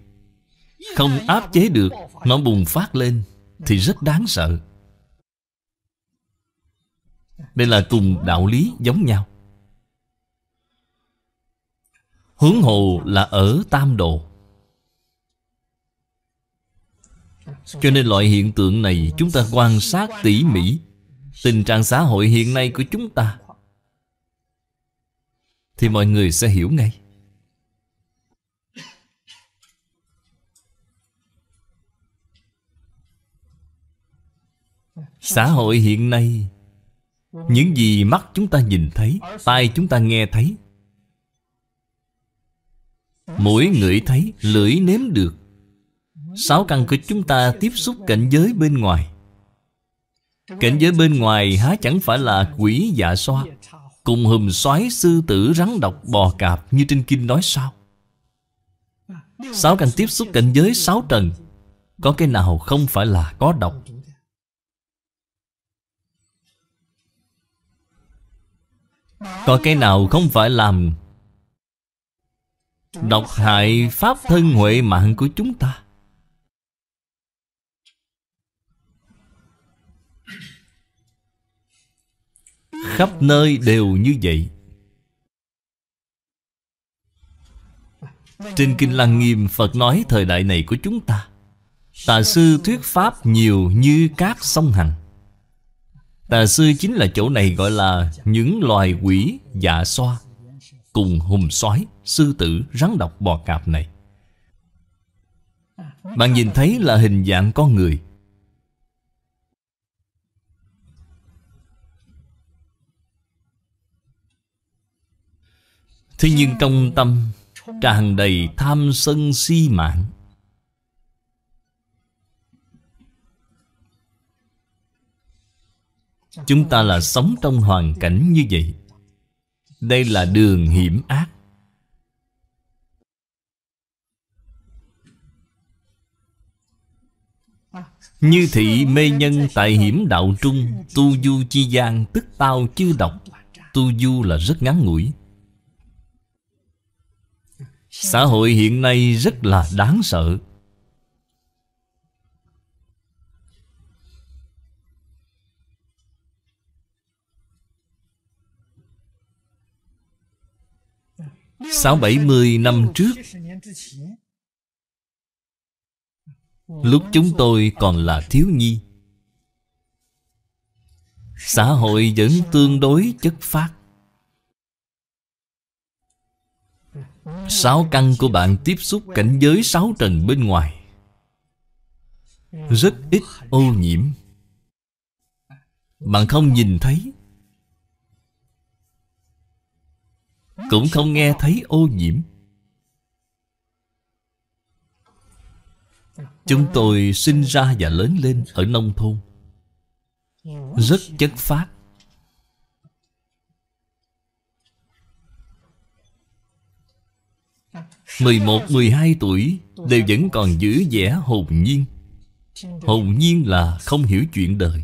không áp chế được Nó bùng phát lên Thì rất đáng sợ Đây là cùng đạo lý giống nhau Hướng hồ là ở tam độ Cho nên loại hiện tượng này Chúng ta quan sát tỉ mỉ Tình trạng xã hội hiện nay của chúng ta Thì mọi người sẽ hiểu ngay Xã hội hiện nay Những gì mắt chúng ta nhìn thấy Tai chúng ta nghe thấy Mũi ngửi thấy Lưỡi nếm được Sáu căn của chúng ta tiếp xúc cảnh giới bên ngoài Cảnh giới bên ngoài há chẳng phải là quỷ dạ xoa Cùng hùm xoáy sư tử rắn độc bò cạp Như trên kinh nói sao Sáu căn tiếp xúc cảnh giới sáu trần Có cái nào không phải là có độc Có cái nào không phải làm Độc hại pháp thân huệ mạng của chúng ta Khắp nơi đều như vậy Trên Kinh Lăng Nghiêm Phật nói thời đại này của chúng ta Tà sư thuyết pháp nhiều như các sông hành Tà sư chính là chỗ này gọi là những loài quỷ dạ xoa Cùng hùng sói, sư tử, rắn độc bò cạp này Bạn nhìn thấy là hình dạng con người Thế nhưng trong tâm tràn đầy tham sân si mạng Chúng ta là sống trong hoàn cảnh như vậy Đây là đường hiểm ác Như thị mê nhân tại hiểm đạo trung Tu du chi gian tức tao chưa đọc Tu du là rất ngắn ngủi Xã hội hiện nay rất là đáng sợ Sáu bảy mươi năm trước Lúc chúng tôi còn là thiếu nhi Xã hội vẫn tương đối chất phát Sáu căn của bạn tiếp xúc cảnh giới sáu trần bên ngoài Rất ít ô nhiễm Bạn không nhìn thấy Cũng không nghe thấy ô nhiễm Chúng tôi sinh ra và lớn lên ở nông thôn Rất chất phát mười một mười hai tuổi Đều vẫn còn giữ vẻ hồn nhiên Hồn nhiên là không hiểu chuyện đời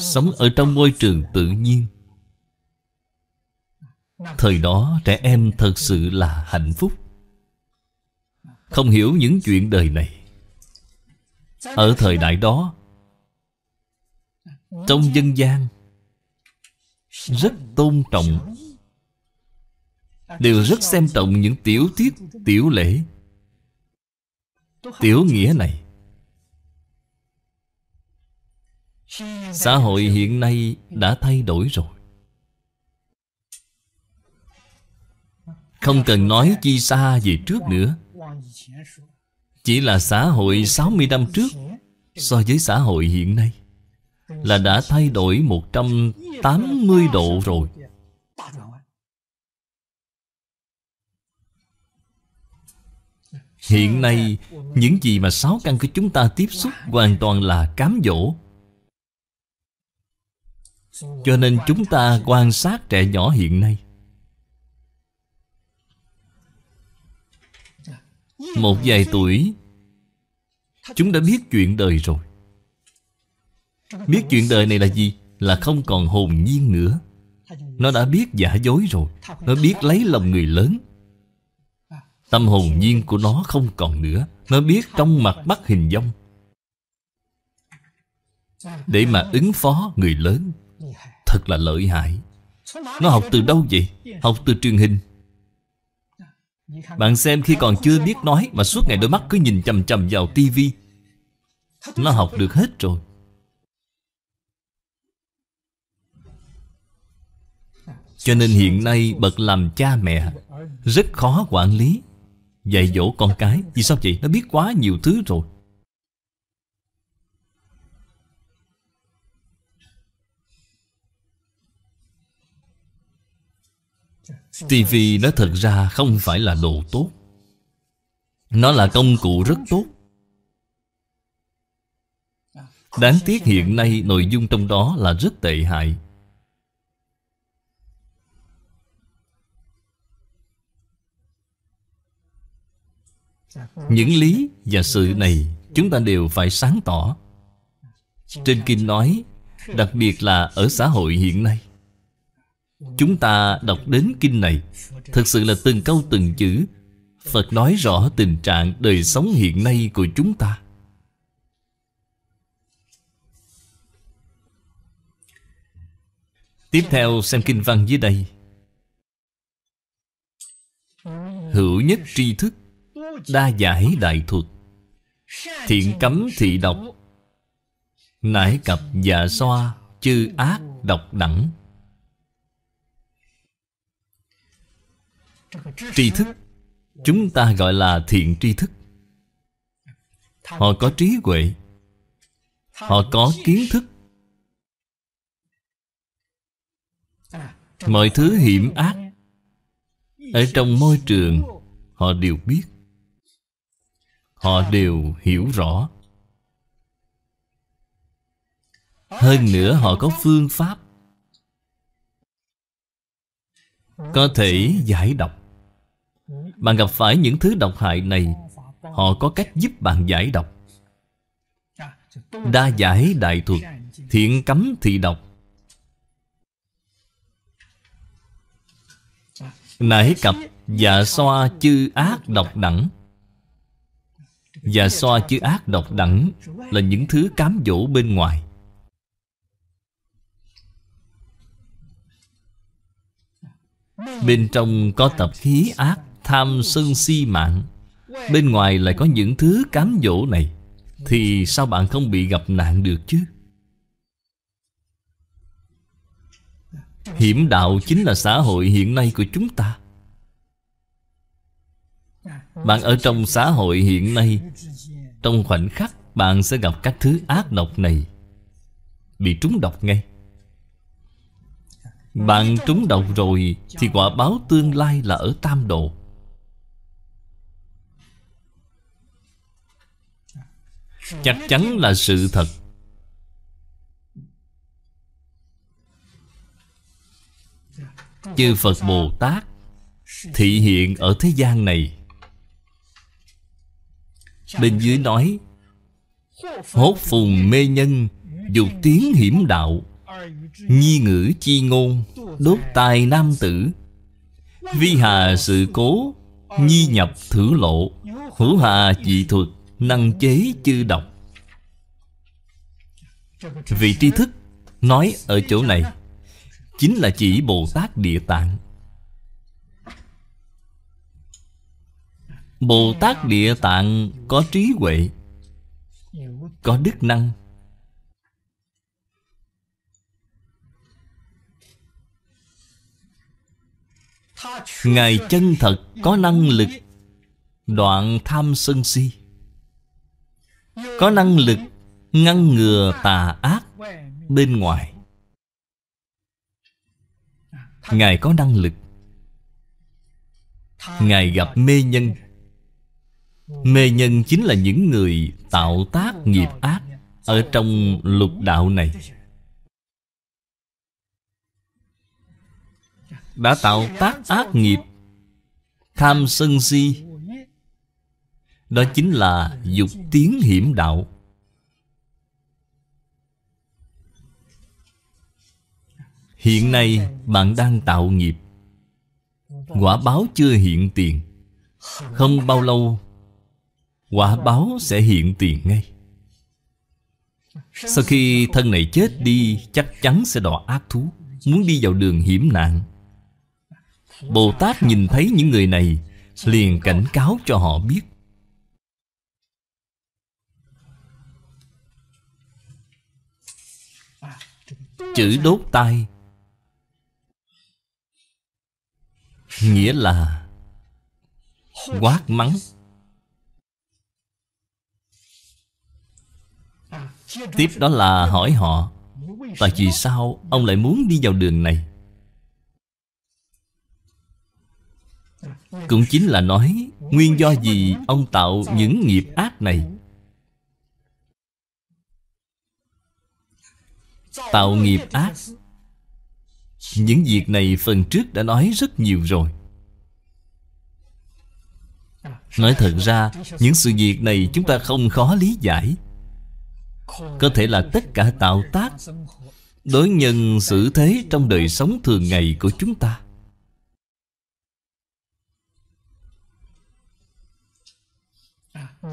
Sống ở trong môi trường tự nhiên Thời đó trẻ em thật sự là hạnh phúc Không hiểu những chuyện đời này Ở thời đại đó Trong dân gian Rất tôn trọng Đều rất xem trọng những tiểu tiết, tiểu lễ Tiểu nghĩa này Xã hội hiện nay đã thay đổi rồi Không cần nói chi xa về trước nữa Chỉ là xã hội 60 năm trước So với xã hội hiện nay Là đã thay đổi 180 độ rồi Hiện nay Những gì mà sáu căn của chúng ta tiếp xúc Hoàn toàn là cám dỗ cho nên chúng ta quan sát trẻ nhỏ hiện nay Một vài tuổi Chúng đã biết chuyện đời rồi Biết chuyện đời này là gì? Là không còn hồn nhiên nữa Nó đã biết giả dối rồi Nó biết lấy lòng người lớn Tâm hồn nhiên của nó không còn nữa Nó biết trong mặt bắt hình dong Để mà ứng phó người lớn thật là lợi hại Nó học từ đâu vậy? Học từ truyền hình Bạn xem khi còn chưa biết nói Mà suốt ngày đôi mắt cứ nhìn chầm chầm vào tivi Nó học được hết rồi Cho nên hiện nay bậc làm cha mẹ Rất khó quản lý Dạy dỗ con cái Vì sao vậy? Nó biết quá nhiều thứ rồi Tivi nó thật ra không phải là đồ tốt Nó là công cụ rất tốt Đáng tiếc hiện nay nội dung trong đó là rất tệ hại Những lý và sự này chúng ta đều phải sáng tỏ Trên Kinh nói Đặc biệt là ở xã hội hiện nay Chúng ta đọc đến kinh này Thật sự là từng câu từng chữ Phật nói rõ tình trạng đời sống hiện nay của chúng ta Tiếp theo xem kinh văn dưới đây Hữu nhất tri thức Đa giải đại thuật Thiện cấm thị độc Nải cập dạ xoa Chư ác độc đẳng tri thức chúng ta gọi là thiện tri thức họ có trí huệ họ có kiến thức mọi thứ hiểm ác ở trong môi trường họ đều biết họ đều hiểu rõ hơn nữa họ có phương pháp có thể giải độc bạn gặp phải những thứ độc hại này Họ có cách giúp bạn giải độc Đa giải đại thuật Thiện cấm thị độc nãy cập Dạ xoa chư ác độc đẳng Dạ xoa chư ác độc đẳng Là những thứ cám dỗ bên ngoài Bên trong có tập khí ác tham sân si mạng Bên ngoài lại có những thứ cám dỗ này Thì sao bạn không bị gặp nạn được chứ Hiểm đạo chính là xã hội hiện nay của chúng ta Bạn ở trong xã hội hiện nay Trong khoảnh khắc bạn sẽ gặp các thứ ác độc này Bị trúng độc ngay Bạn trúng độc rồi Thì quả báo tương lai là ở tam độ Chắc chắn là sự thật Chư Phật Bồ Tát Thị hiện ở thế gian này Bên dưới nói Hốt phùng mê nhân Dục tiếng hiểm đạo Nhi ngữ chi ngôn Đốt tài nam tử Vi hà sự cố Nhi nhập thử lộ Hữu hà dị thuật năng chế chư độc Vị tri thức nói ở chỗ này Chính là chỉ Bồ Tát Địa Tạng Bồ Tát Địa Tạng có trí huệ Có đức năng Ngài chân thật có năng lực Đoạn tham sân si có năng lực ngăn ngừa tà ác bên ngoài ngài có năng lực ngài gặp mê nhân mê nhân chính là những người tạo tác nghiệp ác ở trong lục đạo này đã tạo tác ác nghiệp tham sân si đó chính là dục tiến hiểm đạo Hiện nay bạn đang tạo nghiệp Quả báo chưa hiện tiền Không bao lâu Quả báo sẽ hiện tiền ngay Sau khi thân này chết đi Chắc chắn sẽ đọa ác thú Muốn đi vào đường hiểm nạn Bồ Tát nhìn thấy những người này Liền cảnh cáo cho họ biết Chữ đốt tay Nghĩa là Quát mắng Tiếp đó là hỏi họ Tại vì sao ông lại muốn đi vào đường này Cũng chính là nói Nguyên do gì ông tạo những nghiệp ác này Tạo nghiệp ác Những việc này phần trước đã nói rất nhiều rồi Nói thật ra Những sự việc này chúng ta không khó lý giải Có thể là tất cả tạo tác Đối nhân xử thế trong đời sống thường ngày của chúng ta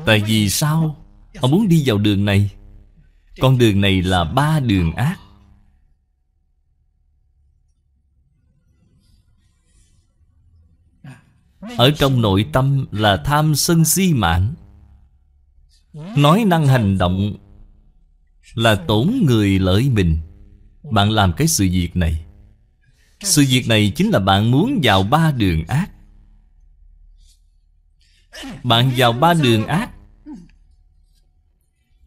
Tại vì sao ông muốn đi vào đường này con đường này là ba đường ác Ở trong nội tâm là tham sân si mạng Nói năng hành động Là tổn người lợi mình Bạn làm cái sự việc này Sự việc này chính là bạn muốn vào ba đường ác Bạn vào ba đường ác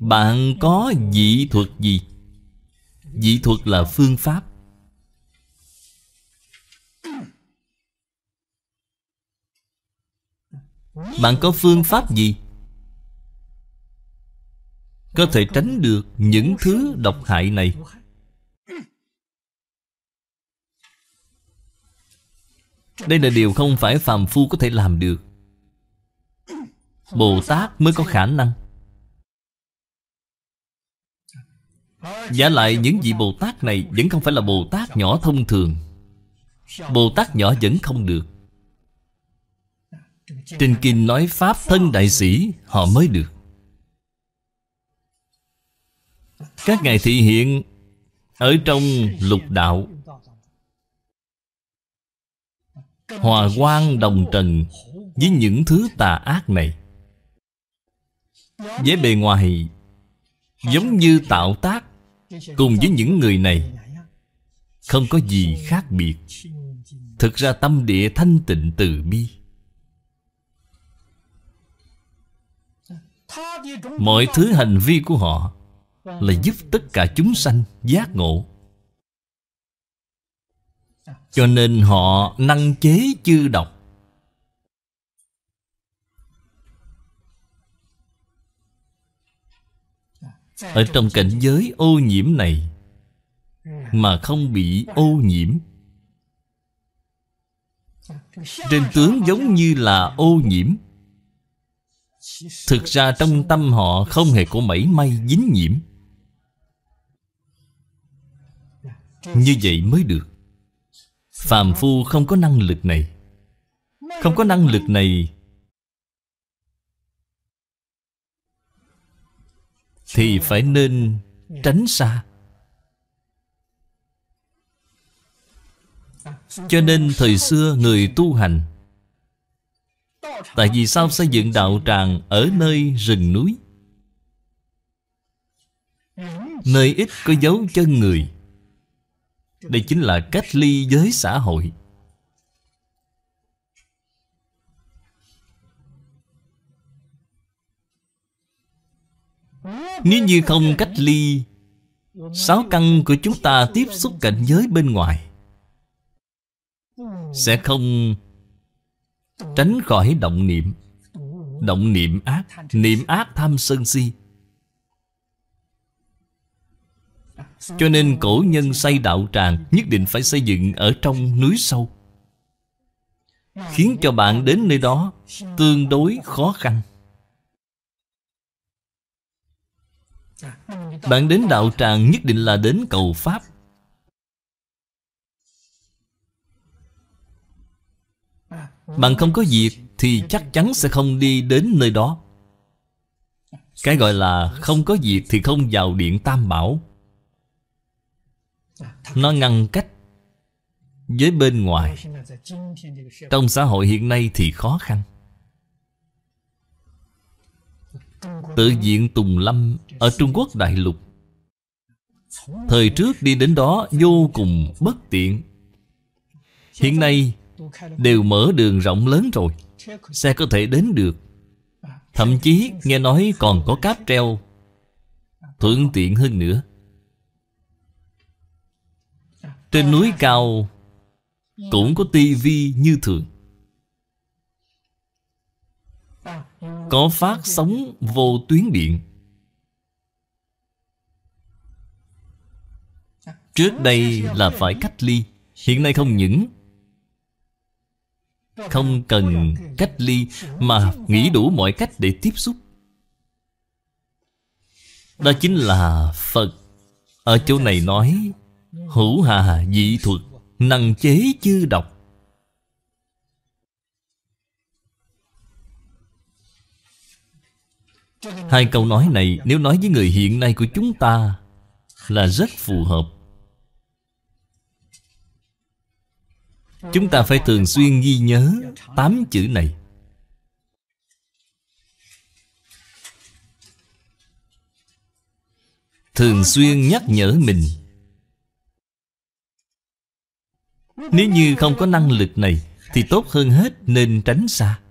bạn có dị thuật gì? Dị thuật là phương pháp Bạn có phương pháp gì? Có thể tránh được những thứ độc hại này Đây là điều không phải phàm phu có thể làm được Bồ Tát mới có khả năng Giả lại những vị Bồ Tát này Vẫn không phải là Bồ Tát nhỏ thông thường Bồ Tát nhỏ vẫn không được Trên kinh nói Pháp thân đại sĩ Họ mới được Các ngài thị hiện Ở trong lục đạo Hòa quang đồng trần Với những thứ tà ác này Với bề ngoài Giống như tạo tác cùng với những người này không có gì khác biệt thực ra tâm địa thanh tịnh từ bi mọi thứ hành vi của họ là giúp tất cả chúng sanh giác ngộ cho nên họ năng chế chư độc Ở trong cảnh giới ô nhiễm này Mà không bị ô nhiễm Trên tướng giống như là ô nhiễm Thực ra trong tâm họ không hề có mảy may dính nhiễm Như vậy mới được Phàm phu không có năng lực này Không có năng lực này thì phải nên tránh xa cho nên thời xưa người tu hành tại vì sao xây dựng đạo tràng ở nơi rừng núi nơi ít có dấu chân người đây chính là cách ly với xã hội Nếu như không cách ly Sáu căn của chúng ta tiếp xúc cảnh giới bên ngoài Sẽ không tránh khỏi động niệm Động niệm ác Niệm ác tham sân si Cho nên cổ nhân xây đạo tràng Nhất định phải xây dựng ở trong núi sâu Khiến cho bạn đến nơi đó Tương đối khó khăn Bạn đến đạo tràng nhất định là đến cầu Pháp Bạn không có việc thì chắc chắn sẽ không đi đến nơi đó Cái gọi là không có việc thì không vào điện Tam Bảo Nó ngăn cách với bên ngoài Trong xã hội hiện nay thì khó khăn Tự diện Tùng Lâm Ở Trung Quốc đại lục Thời trước đi đến đó vô cùng bất tiện Hiện nay đều mở đường rộng lớn rồi Xe có thể đến được Thậm chí nghe nói còn có cáp treo Thuận tiện hơn nữa Trên núi cao Cũng có tivi như thường có phát sóng vô tuyến điện Trước đây là phải cách ly Hiện nay không những Không cần cách ly Mà nghĩ đủ mọi cách để tiếp xúc Đó chính là Phật Ở chỗ này nói Hữu hà dị thuật Năng chế chư độc Hai câu nói này nếu nói với người hiện nay của chúng ta Là rất phù hợp Chúng ta phải thường xuyên ghi nhớ tám chữ này Thường xuyên nhắc nhở mình Nếu như không có năng lực này Thì tốt hơn hết nên tránh xa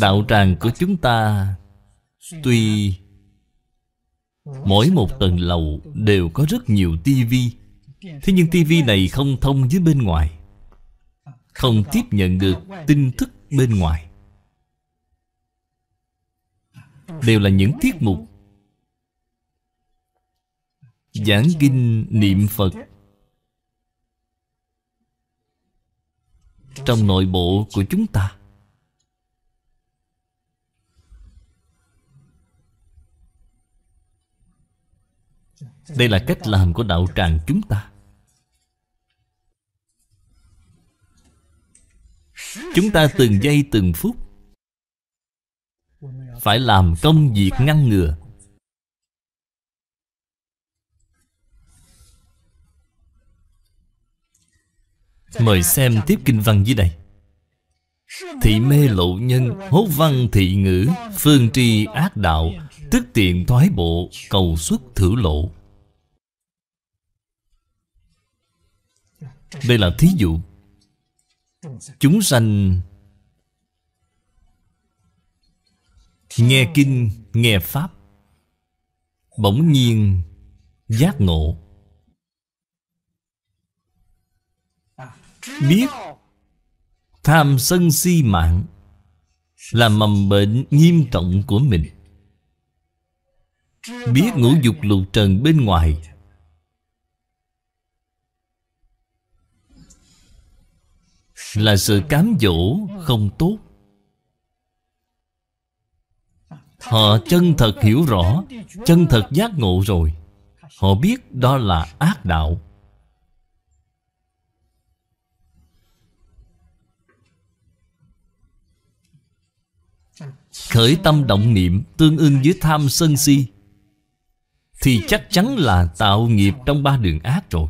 Đạo tràng của chúng ta Tuy Mỗi một tầng lầu đều có rất nhiều tivi Thế nhưng tivi này không thông với bên ngoài Không tiếp nhận được tin tức bên ngoài Đều là những tiết mục Giảng kinh niệm Phật Trong nội bộ của chúng ta Đây là cách làm của đạo tràng chúng ta Chúng ta từng giây từng phút Phải làm công việc ngăn ngừa Mời xem tiếp kinh văn dưới đây Thị mê lộ nhân Hốt văn thị ngữ Phương tri ác đạo Tức tiện thoái bộ Cầu xuất thử lộ Đây là thí dụ Chúng sanh Nghe kinh, nghe pháp Bỗng nhiên giác ngộ Biết tham sân si mạng Là mầm bệnh nghiêm trọng của mình Biết ngũ dục lục trần bên ngoài Là sự cám dỗ không tốt Họ chân thật hiểu rõ Chân thật giác ngộ rồi Họ biết đó là ác đạo Khởi tâm động niệm tương ưng với tham sân si Thì chắc chắn là tạo nghiệp trong ba đường ác rồi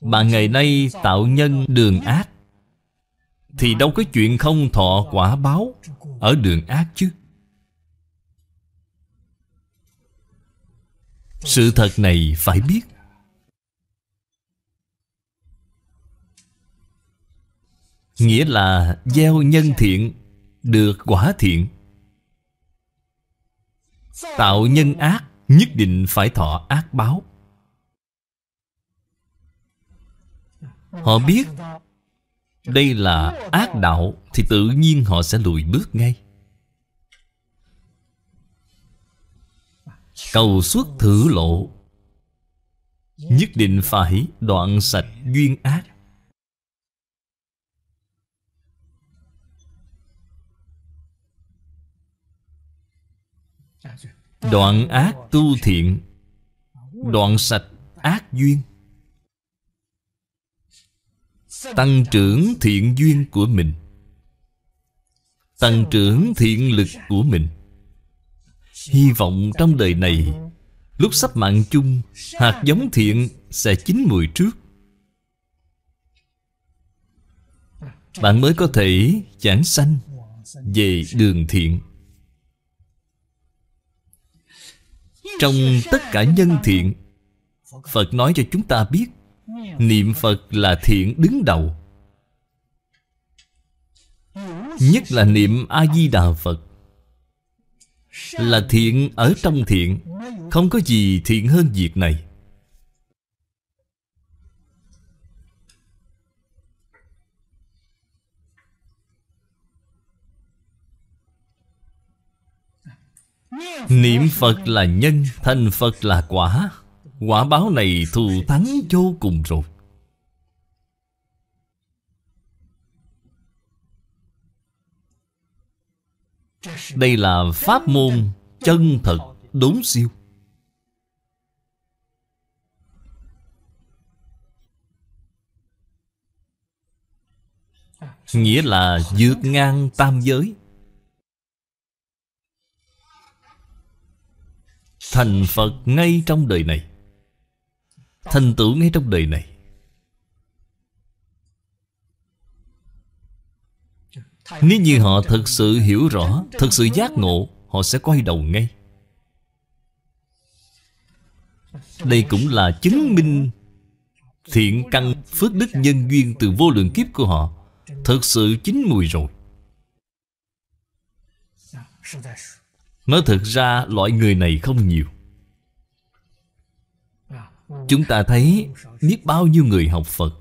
bạn ngày nay tạo nhân đường ác Thì đâu có chuyện không thọ quả báo Ở đường ác chứ Sự thật này phải biết Nghĩa là gieo nhân thiện Được quả thiện Tạo nhân ác Nhất định phải thọ ác báo Họ biết đây là ác đạo Thì tự nhiên họ sẽ lùi bước ngay Cầu xuất thử lộ Nhất định phải đoạn sạch duyên ác Đoạn ác tu thiện Đoạn sạch ác duyên Tăng trưởng thiện duyên của mình Tăng trưởng thiện lực của mình Hy vọng trong đời này Lúc sắp mạng chung Hạt giống thiện sẽ chín mùi trước Bạn mới có thể giảng sanh Về đường thiện Trong tất cả nhân thiện Phật nói cho chúng ta biết Niệm Phật là thiện đứng đầu Nhất là niệm A-di-đà Phật Là thiện ở trong thiện Không có gì thiện hơn việc này Niệm Phật là nhân Thành Phật là quả Quả báo này thù thắng vô cùng rồi Đây là pháp môn chân thật đúng siêu Nghĩa là vượt ngang tam giới Thành Phật ngay trong đời này thành tựu ngay trong đời này Nếu như họ thật sự hiểu rõ Thật sự giác ngộ Họ sẽ quay đầu ngay Đây cũng là chứng minh Thiện căn phước đức nhân duyên Từ vô lượng kiếp của họ Thật sự chín mùi rồi Nói thật ra loại người này không nhiều Chúng ta thấy biết bao nhiêu người học Phật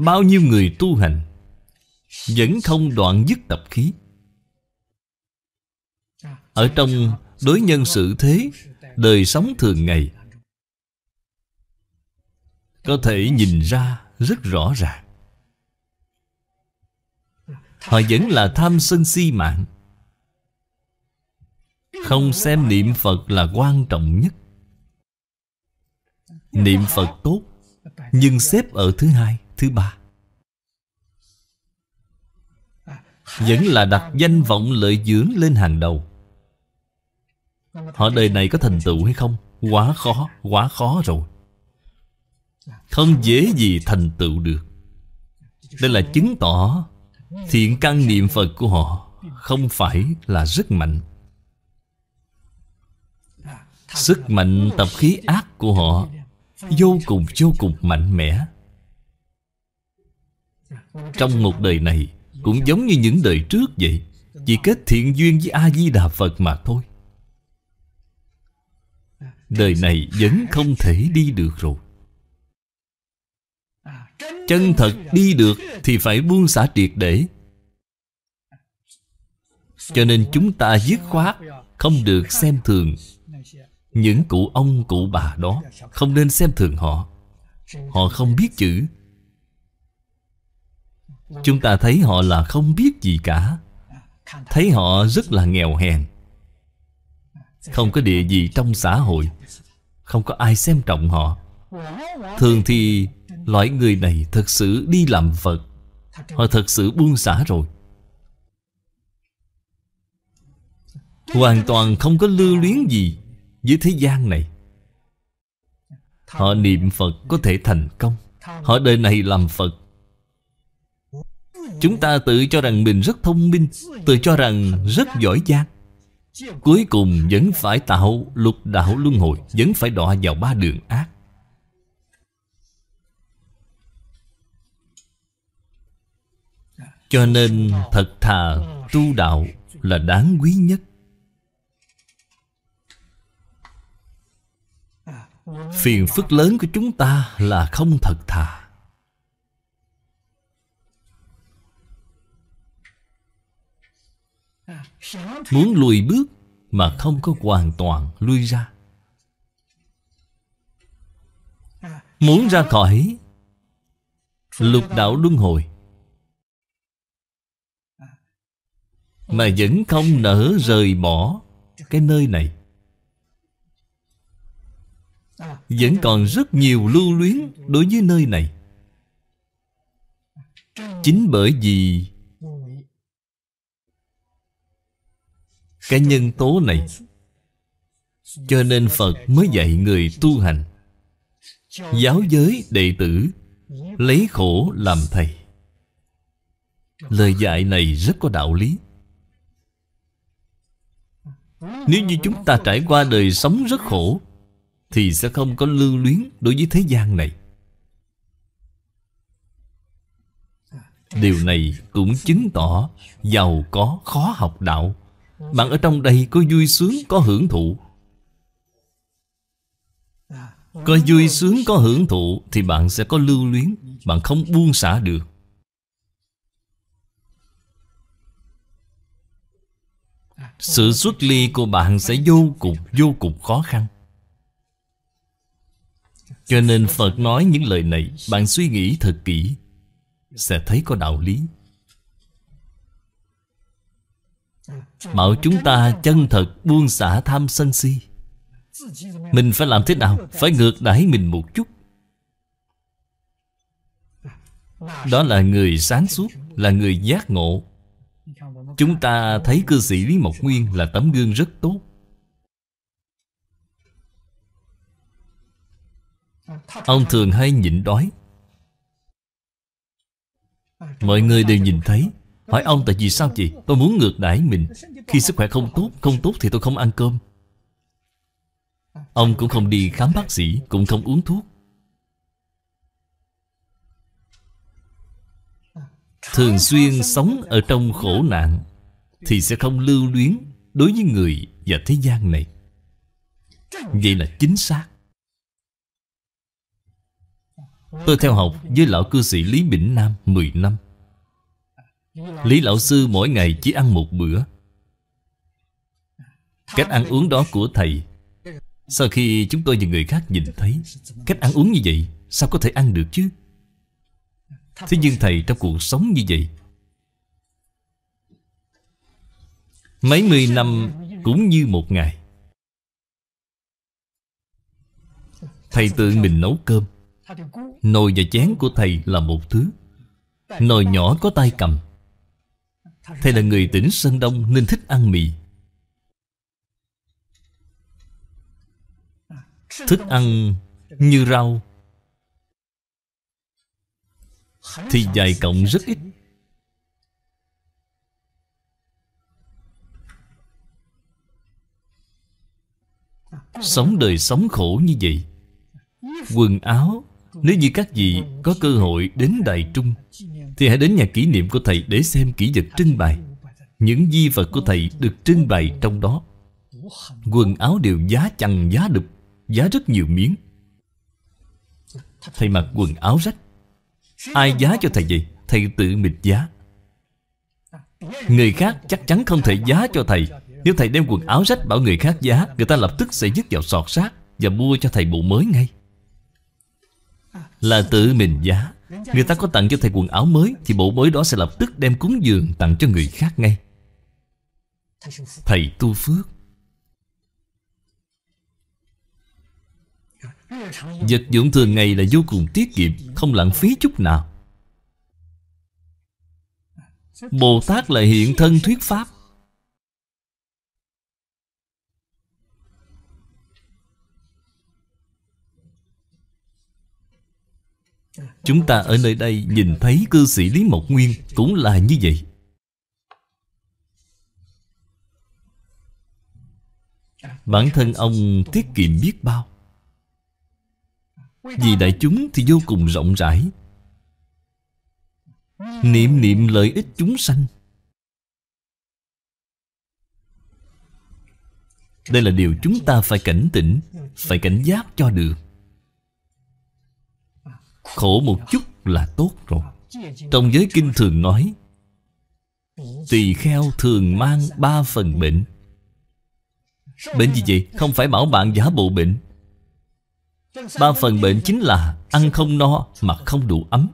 Bao nhiêu người tu hành Vẫn không đoạn dứt tập khí Ở trong đối nhân xử thế Đời sống thường ngày Có thể nhìn ra rất rõ ràng Họ vẫn là tham sân si mạng Không xem niệm Phật là quan trọng nhất Niệm Phật tốt Nhưng xếp ở thứ hai, thứ ba Vẫn là đặt danh vọng lợi dưỡng lên hàng đầu Họ đời này có thành tựu hay không? Quá khó, quá khó rồi Không dễ gì thành tựu được Đây là chứng tỏ Thiện căn niệm Phật của họ Không phải là rất mạnh Sức mạnh tập khí ác của họ vô cùng vô cùng mạnh mẽ trong một đời này cũng giống như những đời trước vậy chỉ kết thiện duyên với a di đà phật mà thôi đời này vẫn không thể đi được rồi chân thật đi được thì phải buông xả triệt để cho nên chúng ta dứt khoát không được xem thường những cụ ông cụ bà đó Không nên xem thường họ Họ không biết chữ Chúng ta thấy họ là không biết gì cả Thấy họ rất là nghèo hèn Không có địa gì trong xã hội Không có ai xem trọng họ Thường thì loại người này thật sự đi làm Phật Họ thật sự buông xả rồi Hoàn toàn không có lưu luyến gì dưới thế gian này Họ niệm Phật có thể thành công Họ đời này làm Phật Chúng ta tự cho rằng mình rất thông minh Tự cho rằng rất giỏi giang Cuối cùng vẫn phải tạo lục đạo luân hồi Vẫn phải đọa vào ba đường ác Cho nên thật thà tu đạo là đáng quý nhất phiền phức lớn của chúng ta là không thật thà muốn lùi bước mà không có hoàn toàn lui ra muốn ra khỏi lục đạo luân hồi mà vẫn không nỡ rời bỏ cái nơi này À, Vẫn còn rất nhiều lưu luyến đối với nơi này Chính bởi vì Cái nhân tố này Cho nên Phật mới dạy người tu hành Giáo giới đệ tử Lấy khổ làm thầy Lời dạy này rất có đạo lý Nếu như chúng ta trải qua đời sống rất khổ thì sẽ không có lưu luyến đối với thế gian này Điều này cũng chứng tỏ Giàu có khó học đạo Bạn ở trong đây có vui sướng có hưởng thụ Có vui sướng có hưởng thụ Thì bạn sẽ có lưu luyến Bạn không buông xả được Sự xuất ly của bạn sẽ vô cùng vô cùng khó khăn cho nên Phật nói những lời này Bạn suy nghĩ thật kỹ Sẽ thấy có đạo lý Bảo chúng ta chân thật buông xả tham sân si Mình phải làm thế nào Phải ngược đãi mình một chút Đó là người sáng suốt Là người giác ngộ Chúng ta thấy cư sĩ Lý Mộc Nguyên là tấm gương rất tốt Ông thường hay nhịn đói Mọi người đều nhìn thấy Hỏi ông tại vì sao vậy Tôi muốn ngược đãi mình Khi sức khỏe không tốt Không tốt thì tôi không ăn cơm Ông cũng không đi khám bác sĩ Cũng không uống thuốc Thường xuyên sống ở trong khổ nạn Thì sẽ không lưu luyến Đối với người và thế gian này Vậy là chính xác Tôi theo học với lão cư sĩ Lý Bỉnh Nam 10 năm Lý lão sư mỗi ngày chỉ ăn một bữa Cách ăn uống đó của thầy Sau khi chúng tôi và người khác nhìn thấy Cách ăn uống như vậy Sao có thể ăn được chứ Thế nhưng thầy trong cuộc sống như vậy Mấy mươi năm cũng như một ngày Thầy tự mình nấu cơm Nồi và chén của thầy là một thứ Nồi nhỏ có tay cầm Thầy là người tỉnh Sơn Đông nên thích ăn mì Thức ăn như rau Thì dài cộng rất ít Sống đời sống khổ như vậy Quần áo nếu như các vị có cơ hội đến Đài Trung Thì hãy đến nhà kỷ niệm của thầy để xem kỷ vật trưng bày Những di vật của thầy được trưng bày trong đó Quần áo đều giá chằng giá đục Giá rất nhiều miếng Thầy mặc quần áo rách Ai giá cho thầy vậy? Thầy tự mình giá Người khác chắc chắn không thể giá cho thầy Nếu thầy đem quần áo rách bảo người khác giá Người ta lập tức sẽ dứt vào sọt xác Và mua cho thầy bộ mới ngay là tự mình giá Người ta có tặng cho thầy quần áo mới Thì bộ mới đó sẽ lập tức đem cúng dường Tặng cho người khác ngay Thầy tu phước Vật dụng thường ngày là vô cùng tiết kiệm Không lãng phí chút nào Bồ Tát là hiện thân thuyết Pháp Chúng ta ở nơi đây nhìn thấy cư sĩ Lý Mộc Nguyên cũng là như vậy Bản thân ông tiết kiệm biết bao Vì đại chúng thì vô cùng rộng rãi Niệm niệm lợi ích chúng sanh Đây là điều chúng ta phải cảnh tỉnh Phải cảnh giác cho được Khổ một chút là tốt rồi Trong giới kinh thường nói Tỳ kheo thường mang ba phần bệnh Bệnh gì vậy? Không phải bảo bạn giả bộ bệnh Ba phần bệnh chính là Ăn không no, mặt không đủ ấm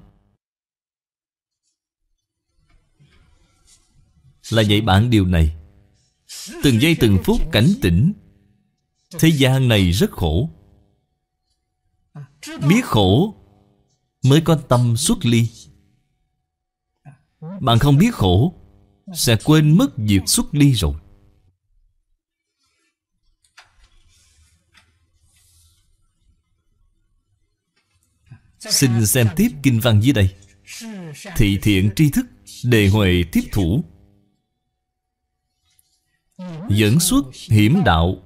Là dạy bạn điều này Từng giây từng phút cảnh tỉnh Thế gian này rất khổ Biết khổ mới có tâm xuất ly bạn không biết khổ sẽ quên mất việc xuất ly rồi Xin xem tiếp kinh văn dưới đây Thị thiện tri thức Đề huệ tiếp thủ Dẫn xuất hiểm đạo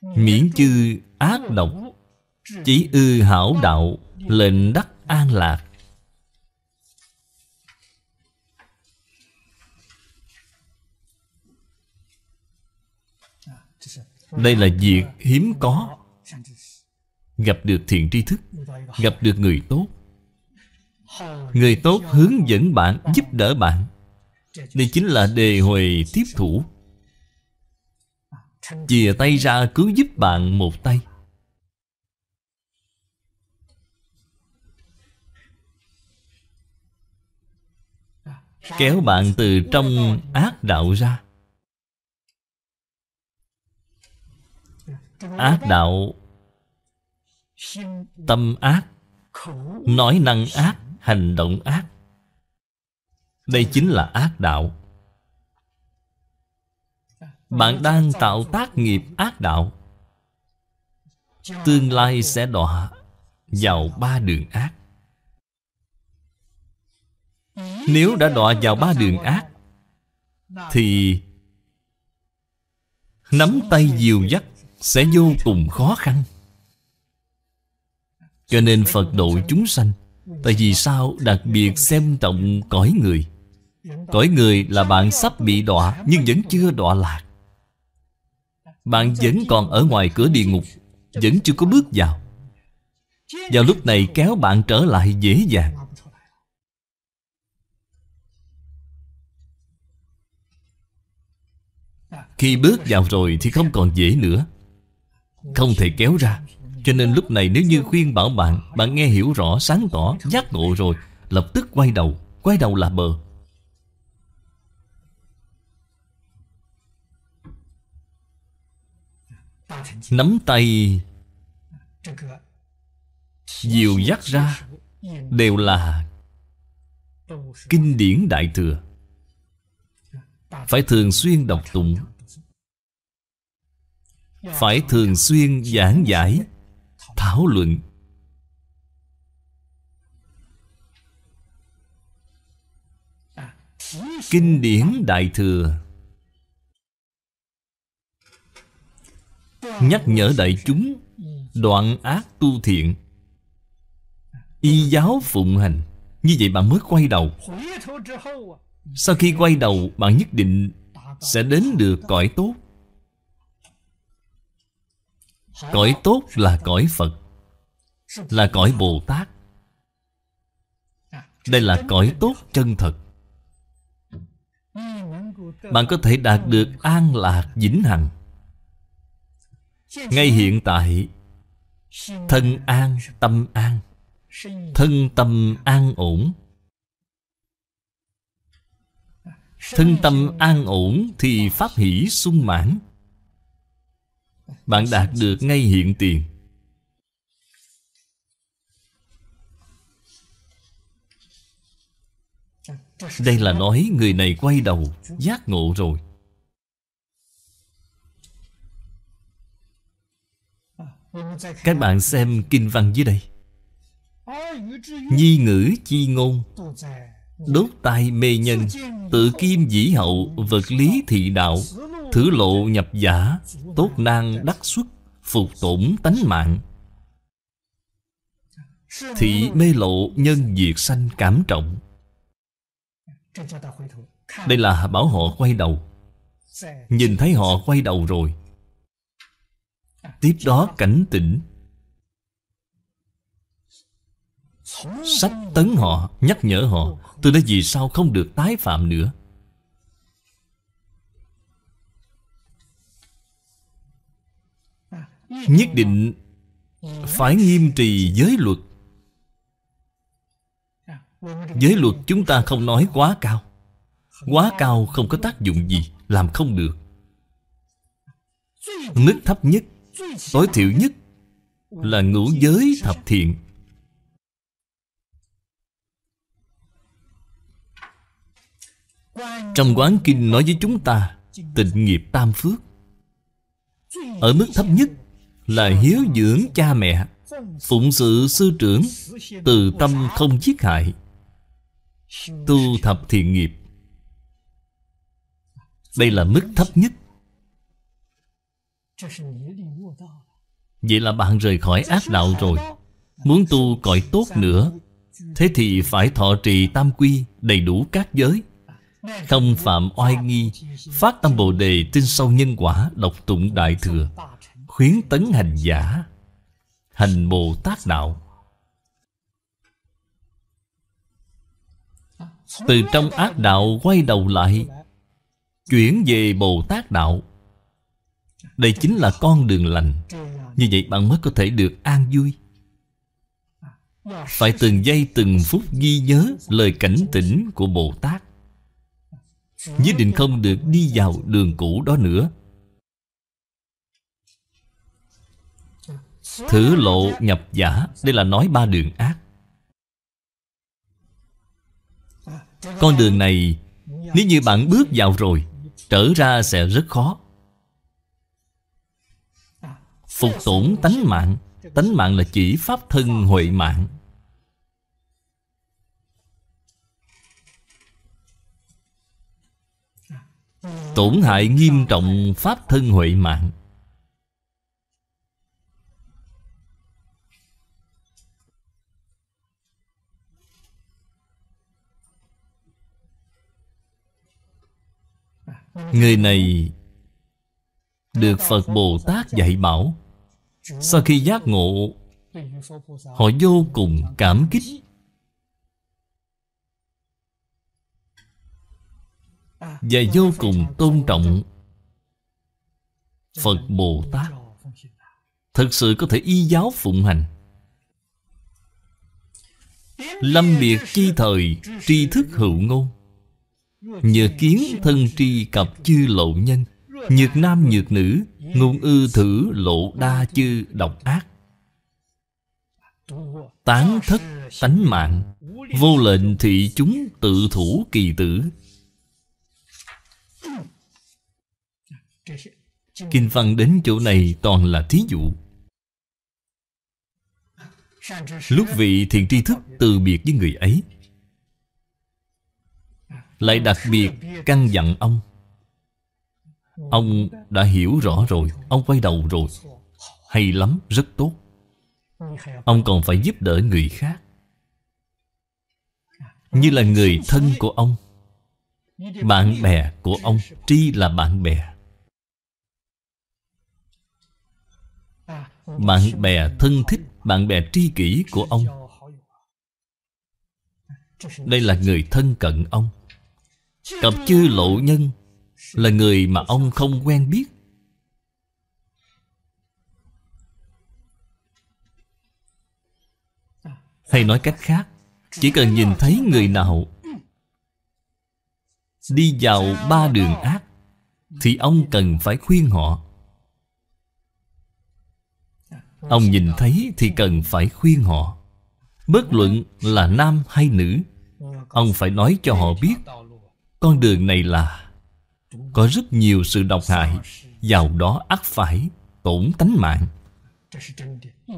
Miễn chư ác độc Chỉ ư hảo đạo lệnh đắc an lạc đây là việc hiếm có gặp được thiện tri thức gặp được người tốt người tốt hướng dẫn bạn giúp đỡ bạn đây chính là đề huề tiếp thủ Chìa tay ra cứu giúp bạn một tay Kéo bạn từ trong ác đạo ra Ác đạo Tâm ác Nói năng ác Hành động ác Đây chính là ác đạo Bạn đang tạo tác nghiệp ác đạo Tương lai sẽ đọa vào ba đường ác nếu đã đọa vào ba đường ác Thì Nắm tay diều dắt Sẽ vô cùng khó khăn Cho nên Phật độ chúng sanh Tại vì sao đặc biệt xem trọng cõi người Cõi người là bạn sắp bị đọa Nhưng vẫn chưa đọa lạc Bạn vẫn còn ở ngoài cửa địa ngục Vẫn chưa có bước vào Vào lúc này kéo bạn trở lại dễ dàng Khi bước vào rồi thì không còn dễ nữa Không thể kéo ra Cho nên lúc này nếu như khuyên bảo bạn Bạn nghe hiểu rõ, sáng tỏ, giác ngộ rồi Lập tức quay đầu Quay đầu là bờ Nắm tay Diều dắt ra Đều là Kinh điển Đại Thừa Phải thường xuyên đọc tụng phải thường xuyên giảng giải thảo luận kinh điển đại thừa nhắc nhở đại chúng đoạn ác tu thiện y giáo phụng hành như vậy bạn mới quay đầu sau khi quay đầu bạn nhất định sẽ đến được cõi tốt Cõi tốt là cõi Phật Là cõi Bồ Tát Đây là cõi tốt chân thật Bạn có thể đạt được an lạc vĩnh hằng Ngay hiện tại Thân an, tâm an Thân tâm an ổn Thân tâm an ổn thì pháp hỷ sung mãn bạn đạt được ngay hiện tiền Đây là nói người này quay đầu Giác ngộ rồi Các bạn xem kinh văn dưới đây Nhi ngữ chi ngôn Đốt tai mê nhân Tự kim dĩ hậu Vật lý thị đạo Thử lộ nhập giả Tốt năng đắc xuất Phục tổn tánh mạng Thị mê lộ nhân diệt sanh cảm trọng Đây là bảo họ quay đầu Nhìn thấy họ quay đầu rồi Tiếp đó cảnh tỉnh Sách tấn họ, nhắc nhở họ Từ đây vì sao không được tái phạm nữa Nhất định phải nghiêm trì giới luật Giới luật chúng ta không nói quá cao Quá cao không có tác dụng gì Làm không được Mức thấp nhất Tối thiểu nhất Là ngũ giới thập thiện Trong quán kinh nói với chúng ta Tịnh nghiệp tam phước Ở mức thấp nhất là hiếu dưỡng cha mẹ phụng sự sư trưởng từ tâm không giết hại tu thập thiện nghiệp đây là mức thấp nhất vậy là bạn rời khỏi ác đạo rồi muốn tu cõi tốt nữa thế thì phải thọ trì tam quy đầy đủ các giới không phạm oai nghi phát tâm bồ đề tin sâu nhân quả độc tụng đại thừa khuyến tấn hành giả hành bồ tát đạo từ trong ác đạo quay đầu lại chuyển về bồ tát đạo đây chính là con đường lành như vậy bạn mới có thể được an vui phải từng giây từng phút ghi nhớ lời cảnh tỉnh của bồ tát nhất định không được đi vào đường cũ đó nữa Thử lộ nhập giả Đây là nói ba đường ác Con đường này Nếu như bạn bước vào rồi Trở ra sẽ rất khó Phục tổn tánh mạng Tánh mạng là chỉ pháp thân huệ mạng Tổn hại nghiêm trọng pháp thân huệ mạng Người này Được Phật Bồ Tát dạy bảo Sau khi giác ngộ Họ vô cùng cảm kích Và vô cùng tôn trọng Phật Bồ Tát Thật sự có thể y giáo phụng hành Lâm biệt chi thời Tri thức hữu ngôn Nhược kiến thân tri cặp chư lộ nhân Nhược nam nhược nữ Ngôn ư thử lộ đa chư độc ác Tán thất tánh mạng Vô lệnh thị chúng tự thủ kỳ tử Kinh văn đến chỗ này toàn là thí dụ Lúc vị thiền tri thức từ biệt với người ấy lại đặc biệt căn dặn ông Ông đã hiểu rõ rồi Ông quay đầu rồi Hay lắm, rất tốt Ông còn phải giúp đỡ người khác Như là người thân của ông Bạn bè của ông Tri là bạn bè Bạn bè thân thích Bạn bè tri kỷ của ông Đây là người thân cận ông Cặp chư lộ nhân Là người mà ông không quen biết Hay nói cách khác Chỉ cần nhìn thấy người nào Đi vào ba đường ác Thì ông cần phải khuyên họ Ông nhìn thấy thì cần phải khuyên họ Bất luận là nam hay nữ Ông phải nói cho họ biết con đường này là Có rất nhiều sự độc hại Vào đó ắt phải tổn tánh mạng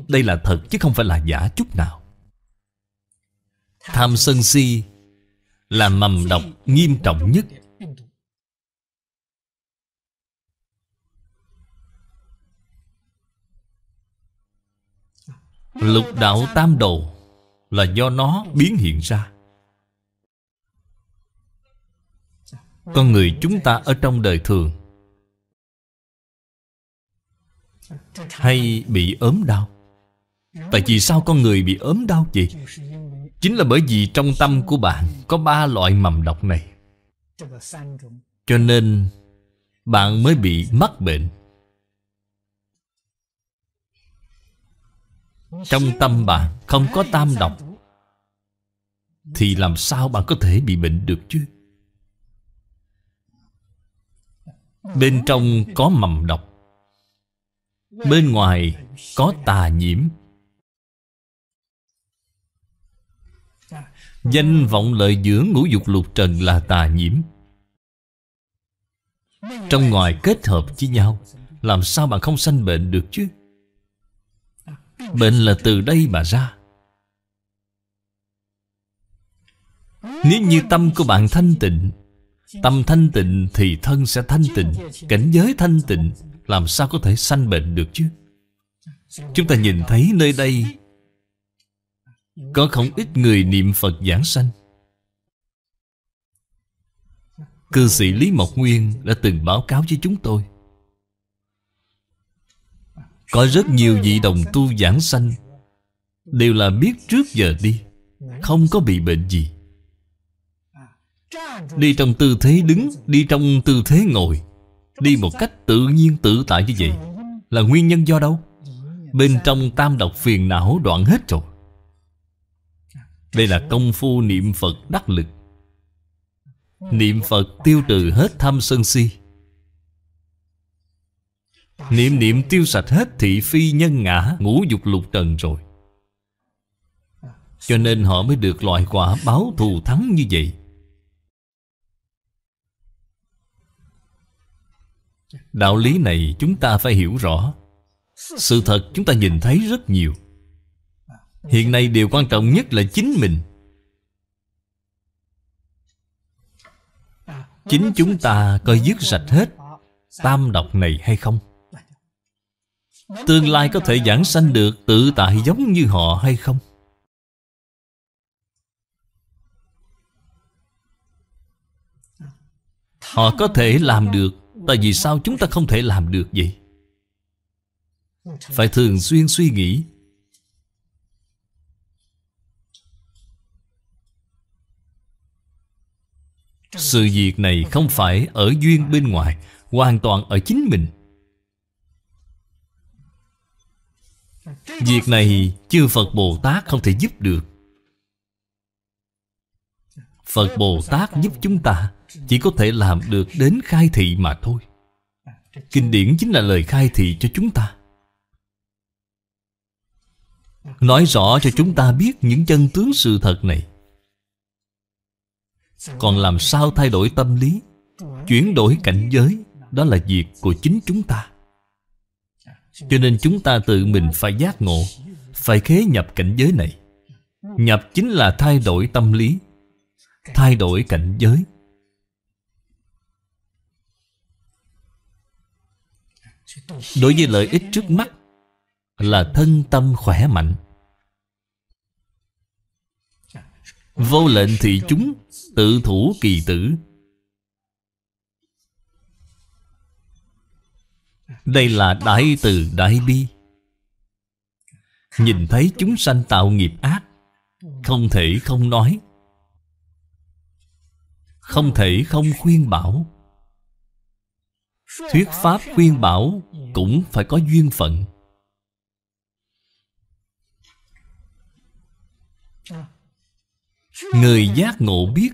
Đây là thật chứ không phải là giả chút nào Tham sân si Là mầm độc nghiêm trọng nhất Lục đạo tam đồ Là do nó biến hiện ra Con người chúng ta ở trong đời thường Hay bị ốm đau Tại vì sao con người bị ốm đau vậy? Chính là bởi vì trong tâm của bạn Có ba loại mầm độc này Cho nên Bạn mới bị mắc bệnh Trong tâm bạn không có tam độc Thì làm sao bạn có thể bị bệnh được chứ Bên trong có mầm độc Bên ngoài có tà nhiễm Danh vọng lợi dưỡng ngũ dục lục trần là tà nhiễm Trong ngoài kết hợp với nhau Làm sao bạn không sanh bệnh được chứ Bệnh là từ đây mà ra Nếu như tâm của bạn thanh tịnh Tâm thanh tịnh thì thân sẽ thanh tịnh Cảnh giới thanh tịnh Làm sao có thể sanh bệnh được chứ Chúng ta nhìn thấy nơi đây Có không ít người niệm Phật giảng sanh Cư sĩ Lý Mộc Nguyên đã từng báo cáo với chúng tôi Có rất nhiều vị đồng tu giảng sanh Đều là biết trước giờ đi Không có bị bệnh gì Đi trong tư thế đứng Đi trong tư thế ngồi Đi một cách tự nhiên tự tại như vậy Là nguyên nhân do đâu Bên trong tam độc phiền não đoạn hết rồi Đây là công phu niệm Phật đắc lực Niệm Phật tiêu trừ hết tham sân si Niệm niệm tiêu sạch hết thị phi nhân ngã Ngũ dục lục trần rồi Cho nên họ mới được loại quả báo thù thắng như vậy Đạo lý này chúng ta phải hiểu rõ Sự thật chúng ta nhìn thấy rất nhiều Hiện nay điều quan trọng nhất là chính mình Chính chúng ta coi dứt sạch hết Tam độc này hay không Tương lai có thể giảng sanh được tự tại giống như họ hay không Họ có thể làm được Tại vì sao chúng ta không thể làm được vậy? Phải thường xuyên suy nghĩ Sự việc này không phải ở duyên bên ngoài Hoàn toàn ở chính mình Việc này chư Phật Bồ Tát không thể giúp được Phật Bồ Tát giúp chúng ta chỉ có thể làm được đến khai thị mà thôi Kinh điển chính là lời khai thị cho chúng ta Nói rõ cho chúng ta biết những chân tướng sự thật này Còn làm sao thay đổi tâm lý Chuyển đổi cảnh giới Đó là việc của chính chúng ta Cho nên chúng ta tự mình phải giác ngộ Phải khế nhập cảnh giới này Nhập chính là thay đổi tâm lý Thay đổi cảnh giới Đối với lợi ích trước mắt Là thân tâm khỏe mạnh Vô lệnh thì chúng Tự thủ kỳ tử Đây là đại từ đại bi Nhìn thấy chúng sanh tạo nghiệp ác Không thể không nói Không thể không khuyên bảo Thuyết Pháp khuyên bảo cũng phải có duyên phận Người giác ngộ biết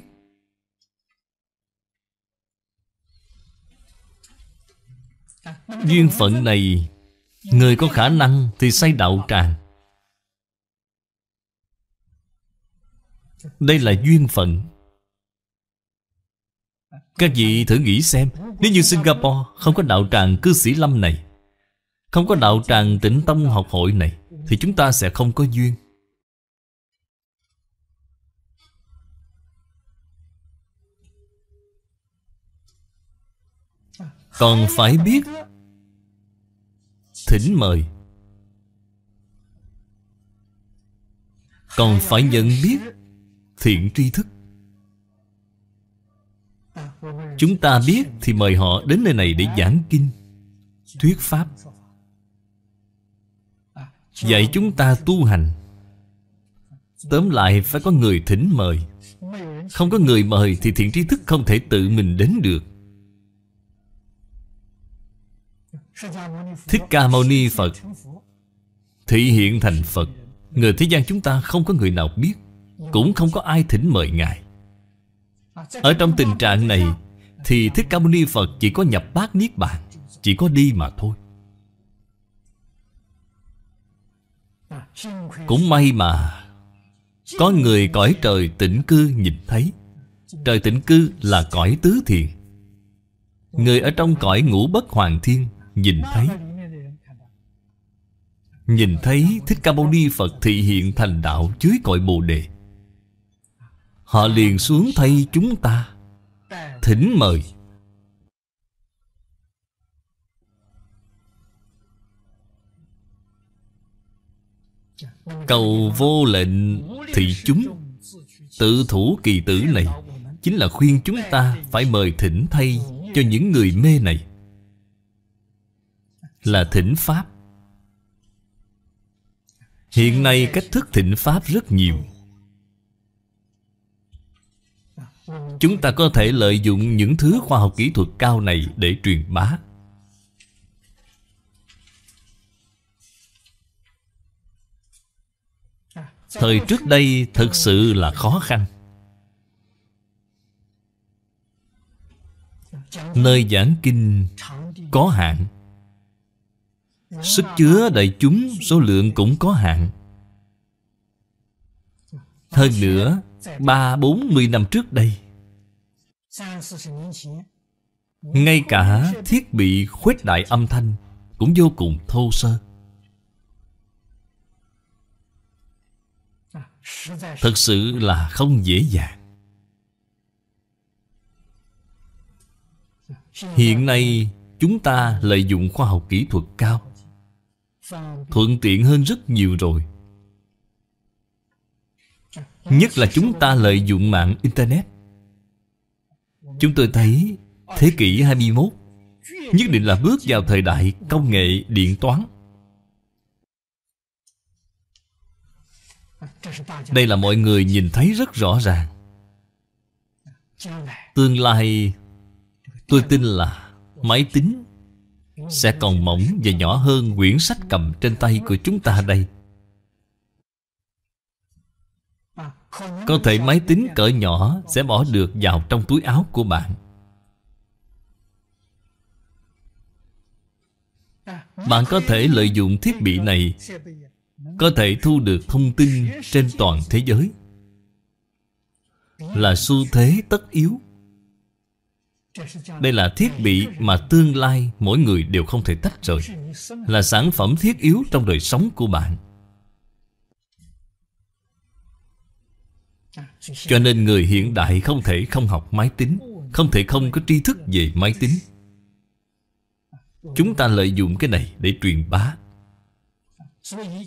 Duyên phận này Người có khả năng thì say đạo tràng Đây là duyên phận các vị thử nghĩ xem Nếu như Singapore không có đạo tràng cư sĩ lâm này Không có đạo tràng tịnh tông học hội này Thì chúng ta sẽ không có duyên Còn phải biết Thỉnh mời Còn phải nhận biết Thiện tri thức Chúng ta biết thì mời họ đến nơi này để giảng kinh Thuyết pháp Dạy chúng ta tu hành Tóm lại phải có người thỉnh mời Không có người mời thì thiện trí thức không thể tự mình đến được Thích Ca Mâu Ni Phật Thị hiện thành Phật Người thế gian chúng ta không có người nào biết Cũng không có ai thỉnh mời Ngài ở trong tình trạng này Thì Thích Ca Mâu Ni Phật chỉ có nhập bát Niết Bàn Chỉ có đi mà thôi Cũng may mà Có người cõi trời tịnh cư nhìn thấy Trời tịnh cư là cõi tứ thiền Người ở trong cõi ngũ bất hoàng thiên Nhìn thấy Nhìn thấy Thích Ca Mâu Ni Phật thị hiện thành đạo dưới cõi Bồ Đề Họ liền xuống thay chúng ta Thỉnh mời Cầu vô lệnh thị chúng Tự thủ kỳ tử này Chính là khuyên chúng ta phải mời thỉnh thay Cho những người mê này Là thỉnh Pháp Hiện nay cách thức thịnh Pháp rất nhiều Chúng ta có thể lợi dụng những thứ khoa học kỹ thuật cao này để truyền bá Thời trước đây thật sự là khó khăn Nơi giảng kinh có hạn Sức chứa đại chúng số lượng cũng có hạn Hơn nữa Ba bốn mươi năm trước đây Ngay cả thiết bị khuếch đại âm thanh Cũng vô cùng thô sơ Thật sự là không dễ dàng Hiện nay chúng ta lợi dụng khoa học kỹ thuật cao Thuận tiện hơn rất nhiều rồi Nhất là chúng ta lợi dụng mạng Internet Chúng tôi thấy Thế kỷ 21 Nhất định là bước vào thời đại công nghệ điện toán Đây là mọi người nhìn thấy rất rõ ràng Tương lai Tôi tin là Máy tính Sẽ còn mỏng và nhỏ hơn quyển sách cầm trên tay của chúng ta đây Có thể máy tính cỡ nhỏ Sẽ bỏ được vào trong túi áo của bạn Bạn có thể lợi dụng thiết bị này Có thể thu được thông tin trên toàn thế giới Là xu thế tất yếu Đây là thiết bị mà tương lai mỗi người đều không thể tách rời Là sản phẩm thiết yếu trong đời sống của bạn Cho nên người hiện đại không thể không học máy tính Không thể không có tri thức về máy tính Chúng ta lợi dụng cái này để truyền bá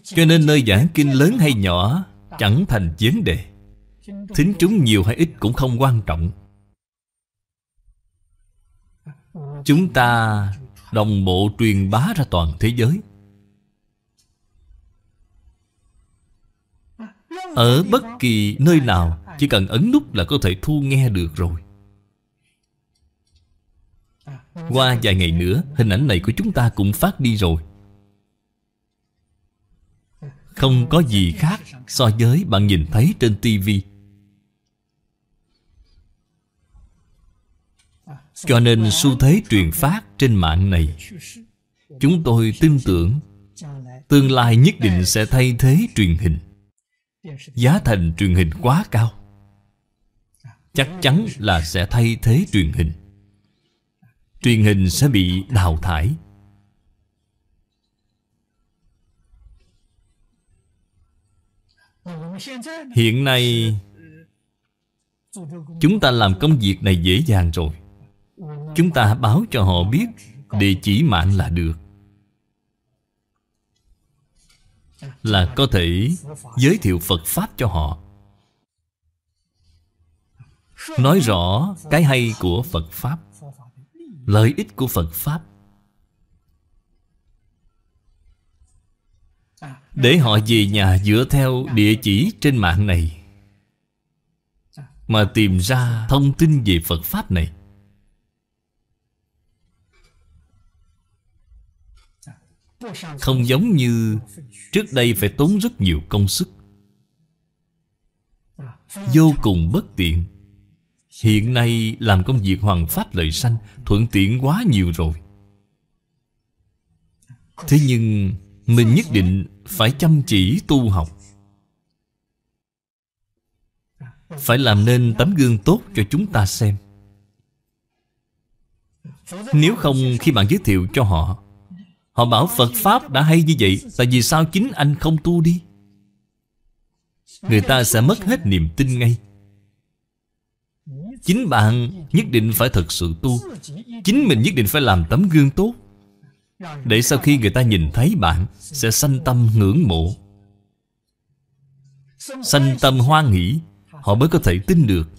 Cho nên nơi giảng kinh lớn hay nhỏ Chẳng thành vấn đề Thính chúng nhiều hay ít cũng không quan trọng Chúng ta đồng bộ truyền bá ra toàn thế giới Ở bất kỳ nơi nào Chỉ cần ấn nút là có thể thu nghe được rồi Qua vài ngày nữa Hình ảnh này của chúng ta cũng phát đi rồi Không có gì khác So với bạn nhìn thấy trên tivi Cho nên xu thế truyền phát trên mạng này Chúng tôi tin tưởng Tương lai nhất định sẽ thay thế truyền hình giá thành truyền hình quá cao chắc chắn là sẽ thay thế truyền hình truyền hình sẽ bị đào thải hiện nay chúng ta làm công việc này dễ dàng rồi chúng ta báo cho họ biết địa chỉ mạng là được là có thể giới thiệu Phật Pháp cho họ Nói rõ cái hay của Phật Pháp Lợi ích của Phật Pháp Để họ về nhà dựa theo địa chỉ trên mạng này Mà tìm ra thông tin về Phật Pháp này Không giống như trước đây phải tốn rất nhiều công sức Vô cùng bất tiện Hiện nay làm công việc hoàng pháp lợi sanh Thuận tiện quá nhiều rồi Thế nhưng mình nhất định phải chăm chỉ tu học Phải làm nên tấm gương tốt cho chúng ta xem Nếu không khi bạn giới thiệu cho họ Họ bảo Phật Pháp đã hay như vậy Tại vì sao chính anh không tu đi Người ta sẽ mất hết niềm tin ngay Chính bạn nhất định phải thật sự tu Chính mình nhất định phải làm tấm gương tốt Để sau khi người ta nhìn thấy bạn Sẽ sanh tâm ngưỡng mộ Sanh tâm hoan hỷ Họ mới có thể tin được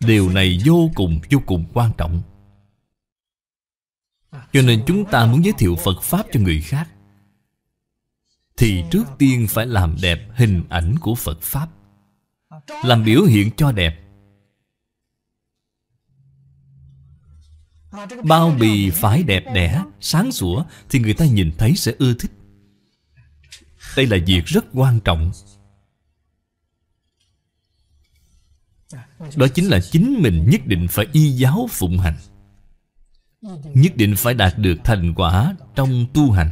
Điều này vô cùng vô cùng quan trọng cho nên chúng ta muốn giới thiệu Phật Pháp cho người khác Thì trước tiên phải làm đẹp hình ảnh của Phật Pháp Làm biểu hiện cho đẹp Bao bì phải đẹp đẽ, sáng sủa Thì người ta nhìn thấy sẽ ưa thích Đây là việc rất quan trọng Đó chính là chính mình nhất định phải y giáo phụng hành nhất định phải đạt được thành quả trong tu hành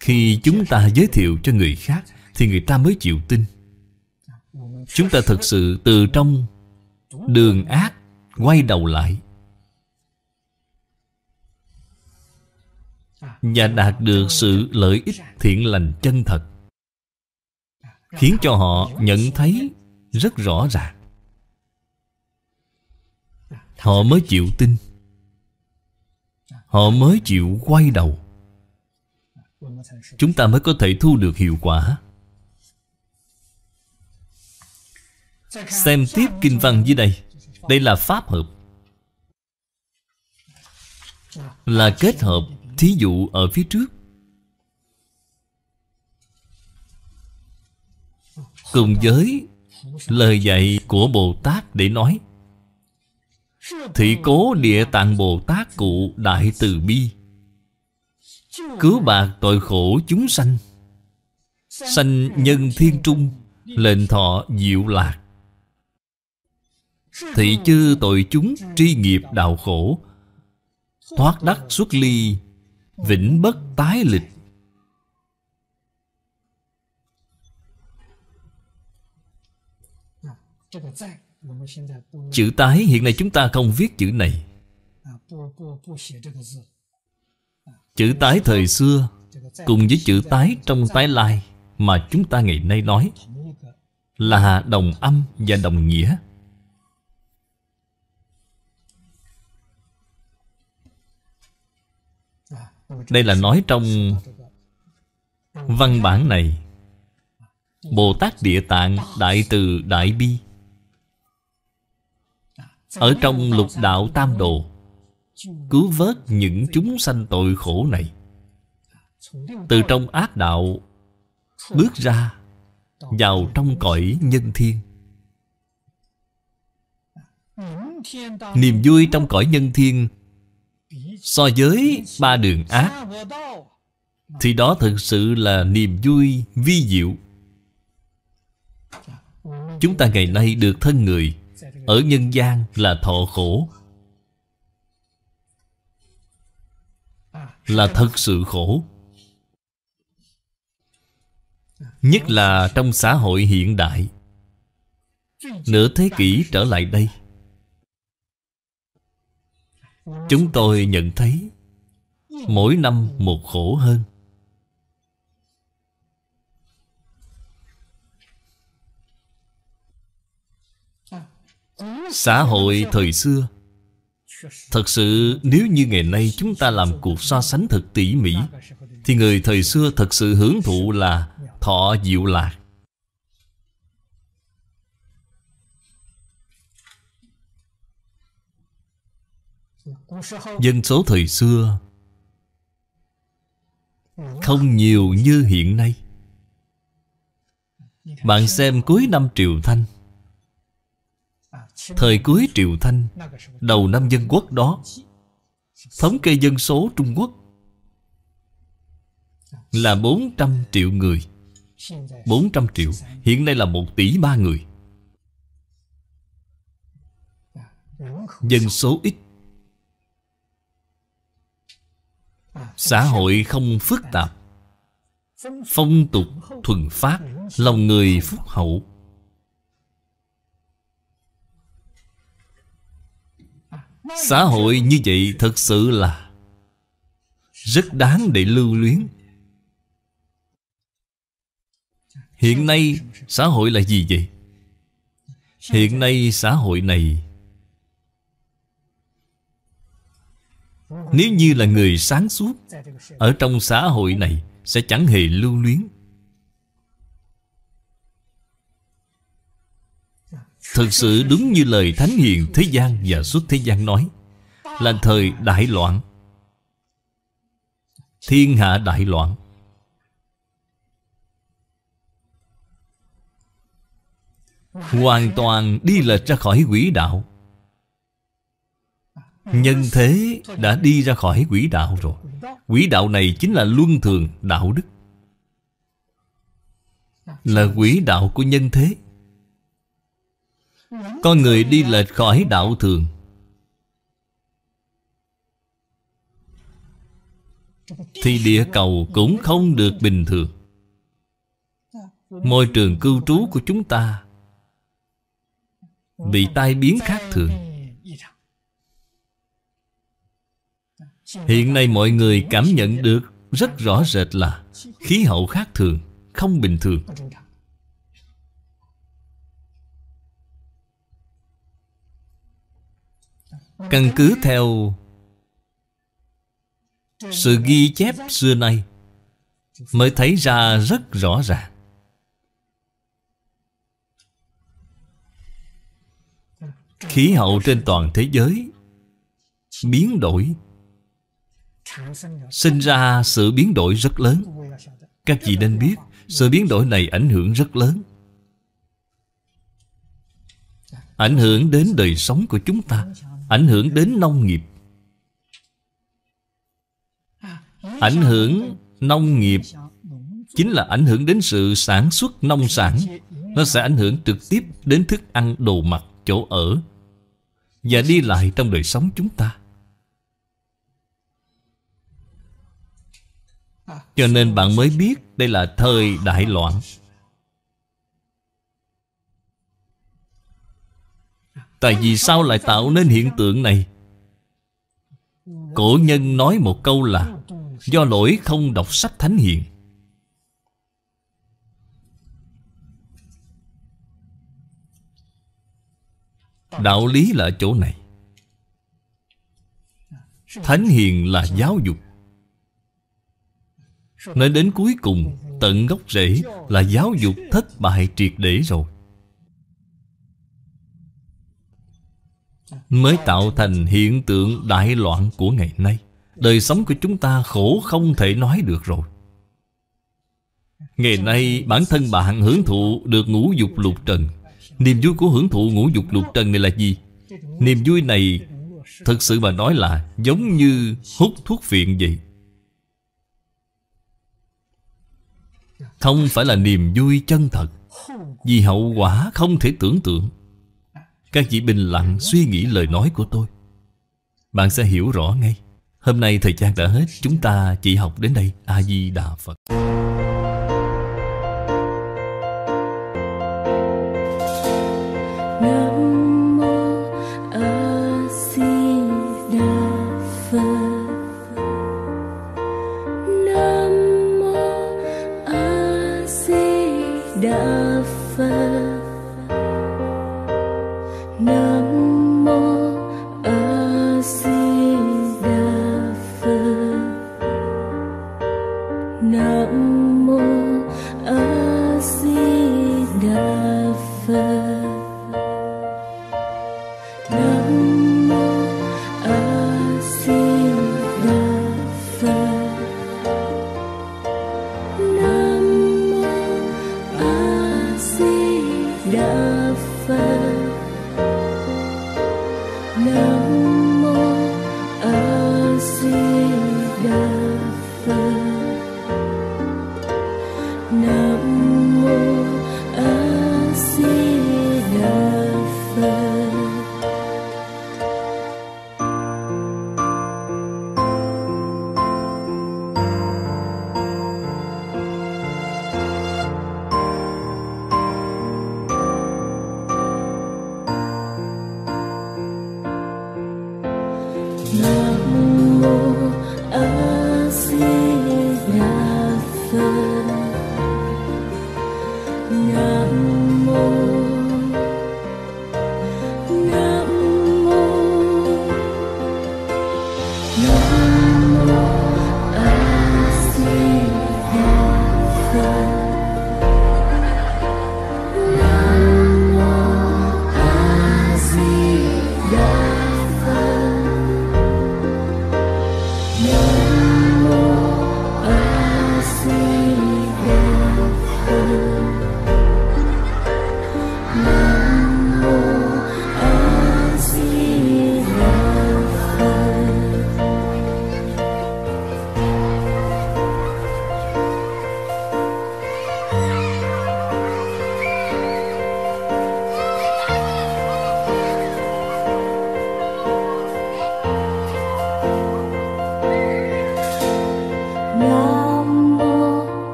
khi chúng ta giới thiệu cho người khác thì người ta mới chịu tin chúng ta thực sự từ trong đường ác quay đầu lại và đạt được sự lợi ích thiện lành chân thật khiến cho họ nhận thấy rất rõ ràng Họ mới chịu tin Họ mới chịu quay đầu Chúng ta mới có thể thu được hiệu quả Xem tiếp kinh văn dưới đây Đây là pháp hợp Là kết hợp Thí dụ ở phía trước Cùng với lời dạy của Bồ Tát để nói Thị cố địa tạng Bồ Tát Cụ Đại Từ Bi Cứu bạc tội khổ chúng sanh Sanh nhân thiên trung Lệnh thọ diệu lạc Thị chư tội chúng tri nghiệp đạo khổ Thoát đắc xuất ly Vĩnh bất tái lịch Cái Chữ tái hiện nay chúng ta không viết chữ này Chữ tái thời xưa Cùng với chữ tái trong tái lai Mà chúng ta ngày nay nói Là đồng âm và đồng nghĩa Đây là nói trong văn bản này Bồ Tát Địa Tạng Đại Từ Đại Bi ở trong lục đạo tam đồ Cứu vớt những chúng sanh tội khổ này Từ trong ác đạo Bước ra Vào trong cõi nhân thiên Niềm vui trong cõi nhân thiên So với ba đường ác Thì đó thực sự là niềm vui vi diệu Chúng ta ngày nay được thân người ở nhân gian là thọ khổ Là thật sự khổ Nhất là trong xã hội hiện đại Nửa thế kỷ trở lại đây Chúng tôi nhận thấy Mỗi năm một khổ hơn Xã hội thời xưa Thật sự nếu như ngày nay chúng ta làm cuộc so sánh thật tỉ mỉ Thì người thời xưa thật sự hưởng thụ là thọ diệu lạc Dân số thời xưa Không nhiều như hiện nay Bạn xem cuối năm Triều Thanh Thời cuối triều Thanh Đầu năm dân quốc đó Thống kê dân số Trung Quốc Là 400 triệu người 400 triệu Hiện nay là 1 tỷ 3 người Dân số ít Xã hội không phức tạp Phong tục thuần phát Lòng người phúc hậu Xã hội như vậy thật sự là Rất đáng để lưu luyến Hiện nay xã hội là gì vậy? Hiện nay xã hội này Nếu như là người sáng suốt Ở trong xã hội này Sẽ chẳng hề lưu luyến Thật sự đúng như lời Thánh Hiền Thế gian và Xuất Thế gian nói Là thời đại loạn Thiên hạ đại loạn Hoàn toàn đi lệch ra khỏi quỹ đạo Nhân thế đã đi ra khỏi quỹ đạo rồi Quỹ đạo này chính là luân thường đạo đức Là quỹ đạo của nhân thế con người đi lệch khỏi đạo thường Thì địa cầu cũng không được bình thường Môi trường cư trú của chúng ta Bị tai biến khác thường Hiện nay mọi người cảm nhận được rất rõ rệt là khí hậu khác thường, không bình thường Căn cứ theo Sự ghi chép xưa nay Mới thấy ra rất rõ ràng Khí hậu trên toàn thế giới Biến đổi Sinh ra sự biến đổi rất lớn Các vị nên biết Sự biến đổi này ảnh hưởng rất lớn Ảnh hưởng đến đời sống của chúng ta Ảnh hưởng đến nông nghiệp Ảnh hưởng nông nghiệp Chính là ảnh hưởng đến sự sản xuất nông sản Nó sẽ ảnh hưởng trực tiếp đến thức ăn, đồ mặc, chỗ ở Và đi lại trong đời sống chúng ta Cho nên bạn mới biết đây là thời đại loạn Tại vì sao lại tạo nên hiện tượng này Cổ nhân nói một câu là Do lỗi không đọc sách thánh hiền Đạo lý là chỗ này Thánh hiền là giáo dục Nói đến cuối cùng Tận gốc rễ là giáo dục thất bại triệt để rồi Mới tạo thành hiện tượng đại loạn của ngày nay Đời sống của chúng ta khổ không thể nói được rồi Ngày nay bản thân bạn hưởng thụ được ngũ dục lục trần Niềm vui của hưởng thụ ngũ dục lục trần này là gì? Niềm vui này Thực sự mà nói là giống như hút thuốc phiện vậy Không phải là niềm vui chân thật Vì hậu quả không thể tưởng tượng các vị bình lặng suy nghĩ lời nói của tôi Bạn sẽ hiểu rõ ngay Hôm nay thời gian đã hết Chúng ta chỉ học đến đây A-di-đà Phật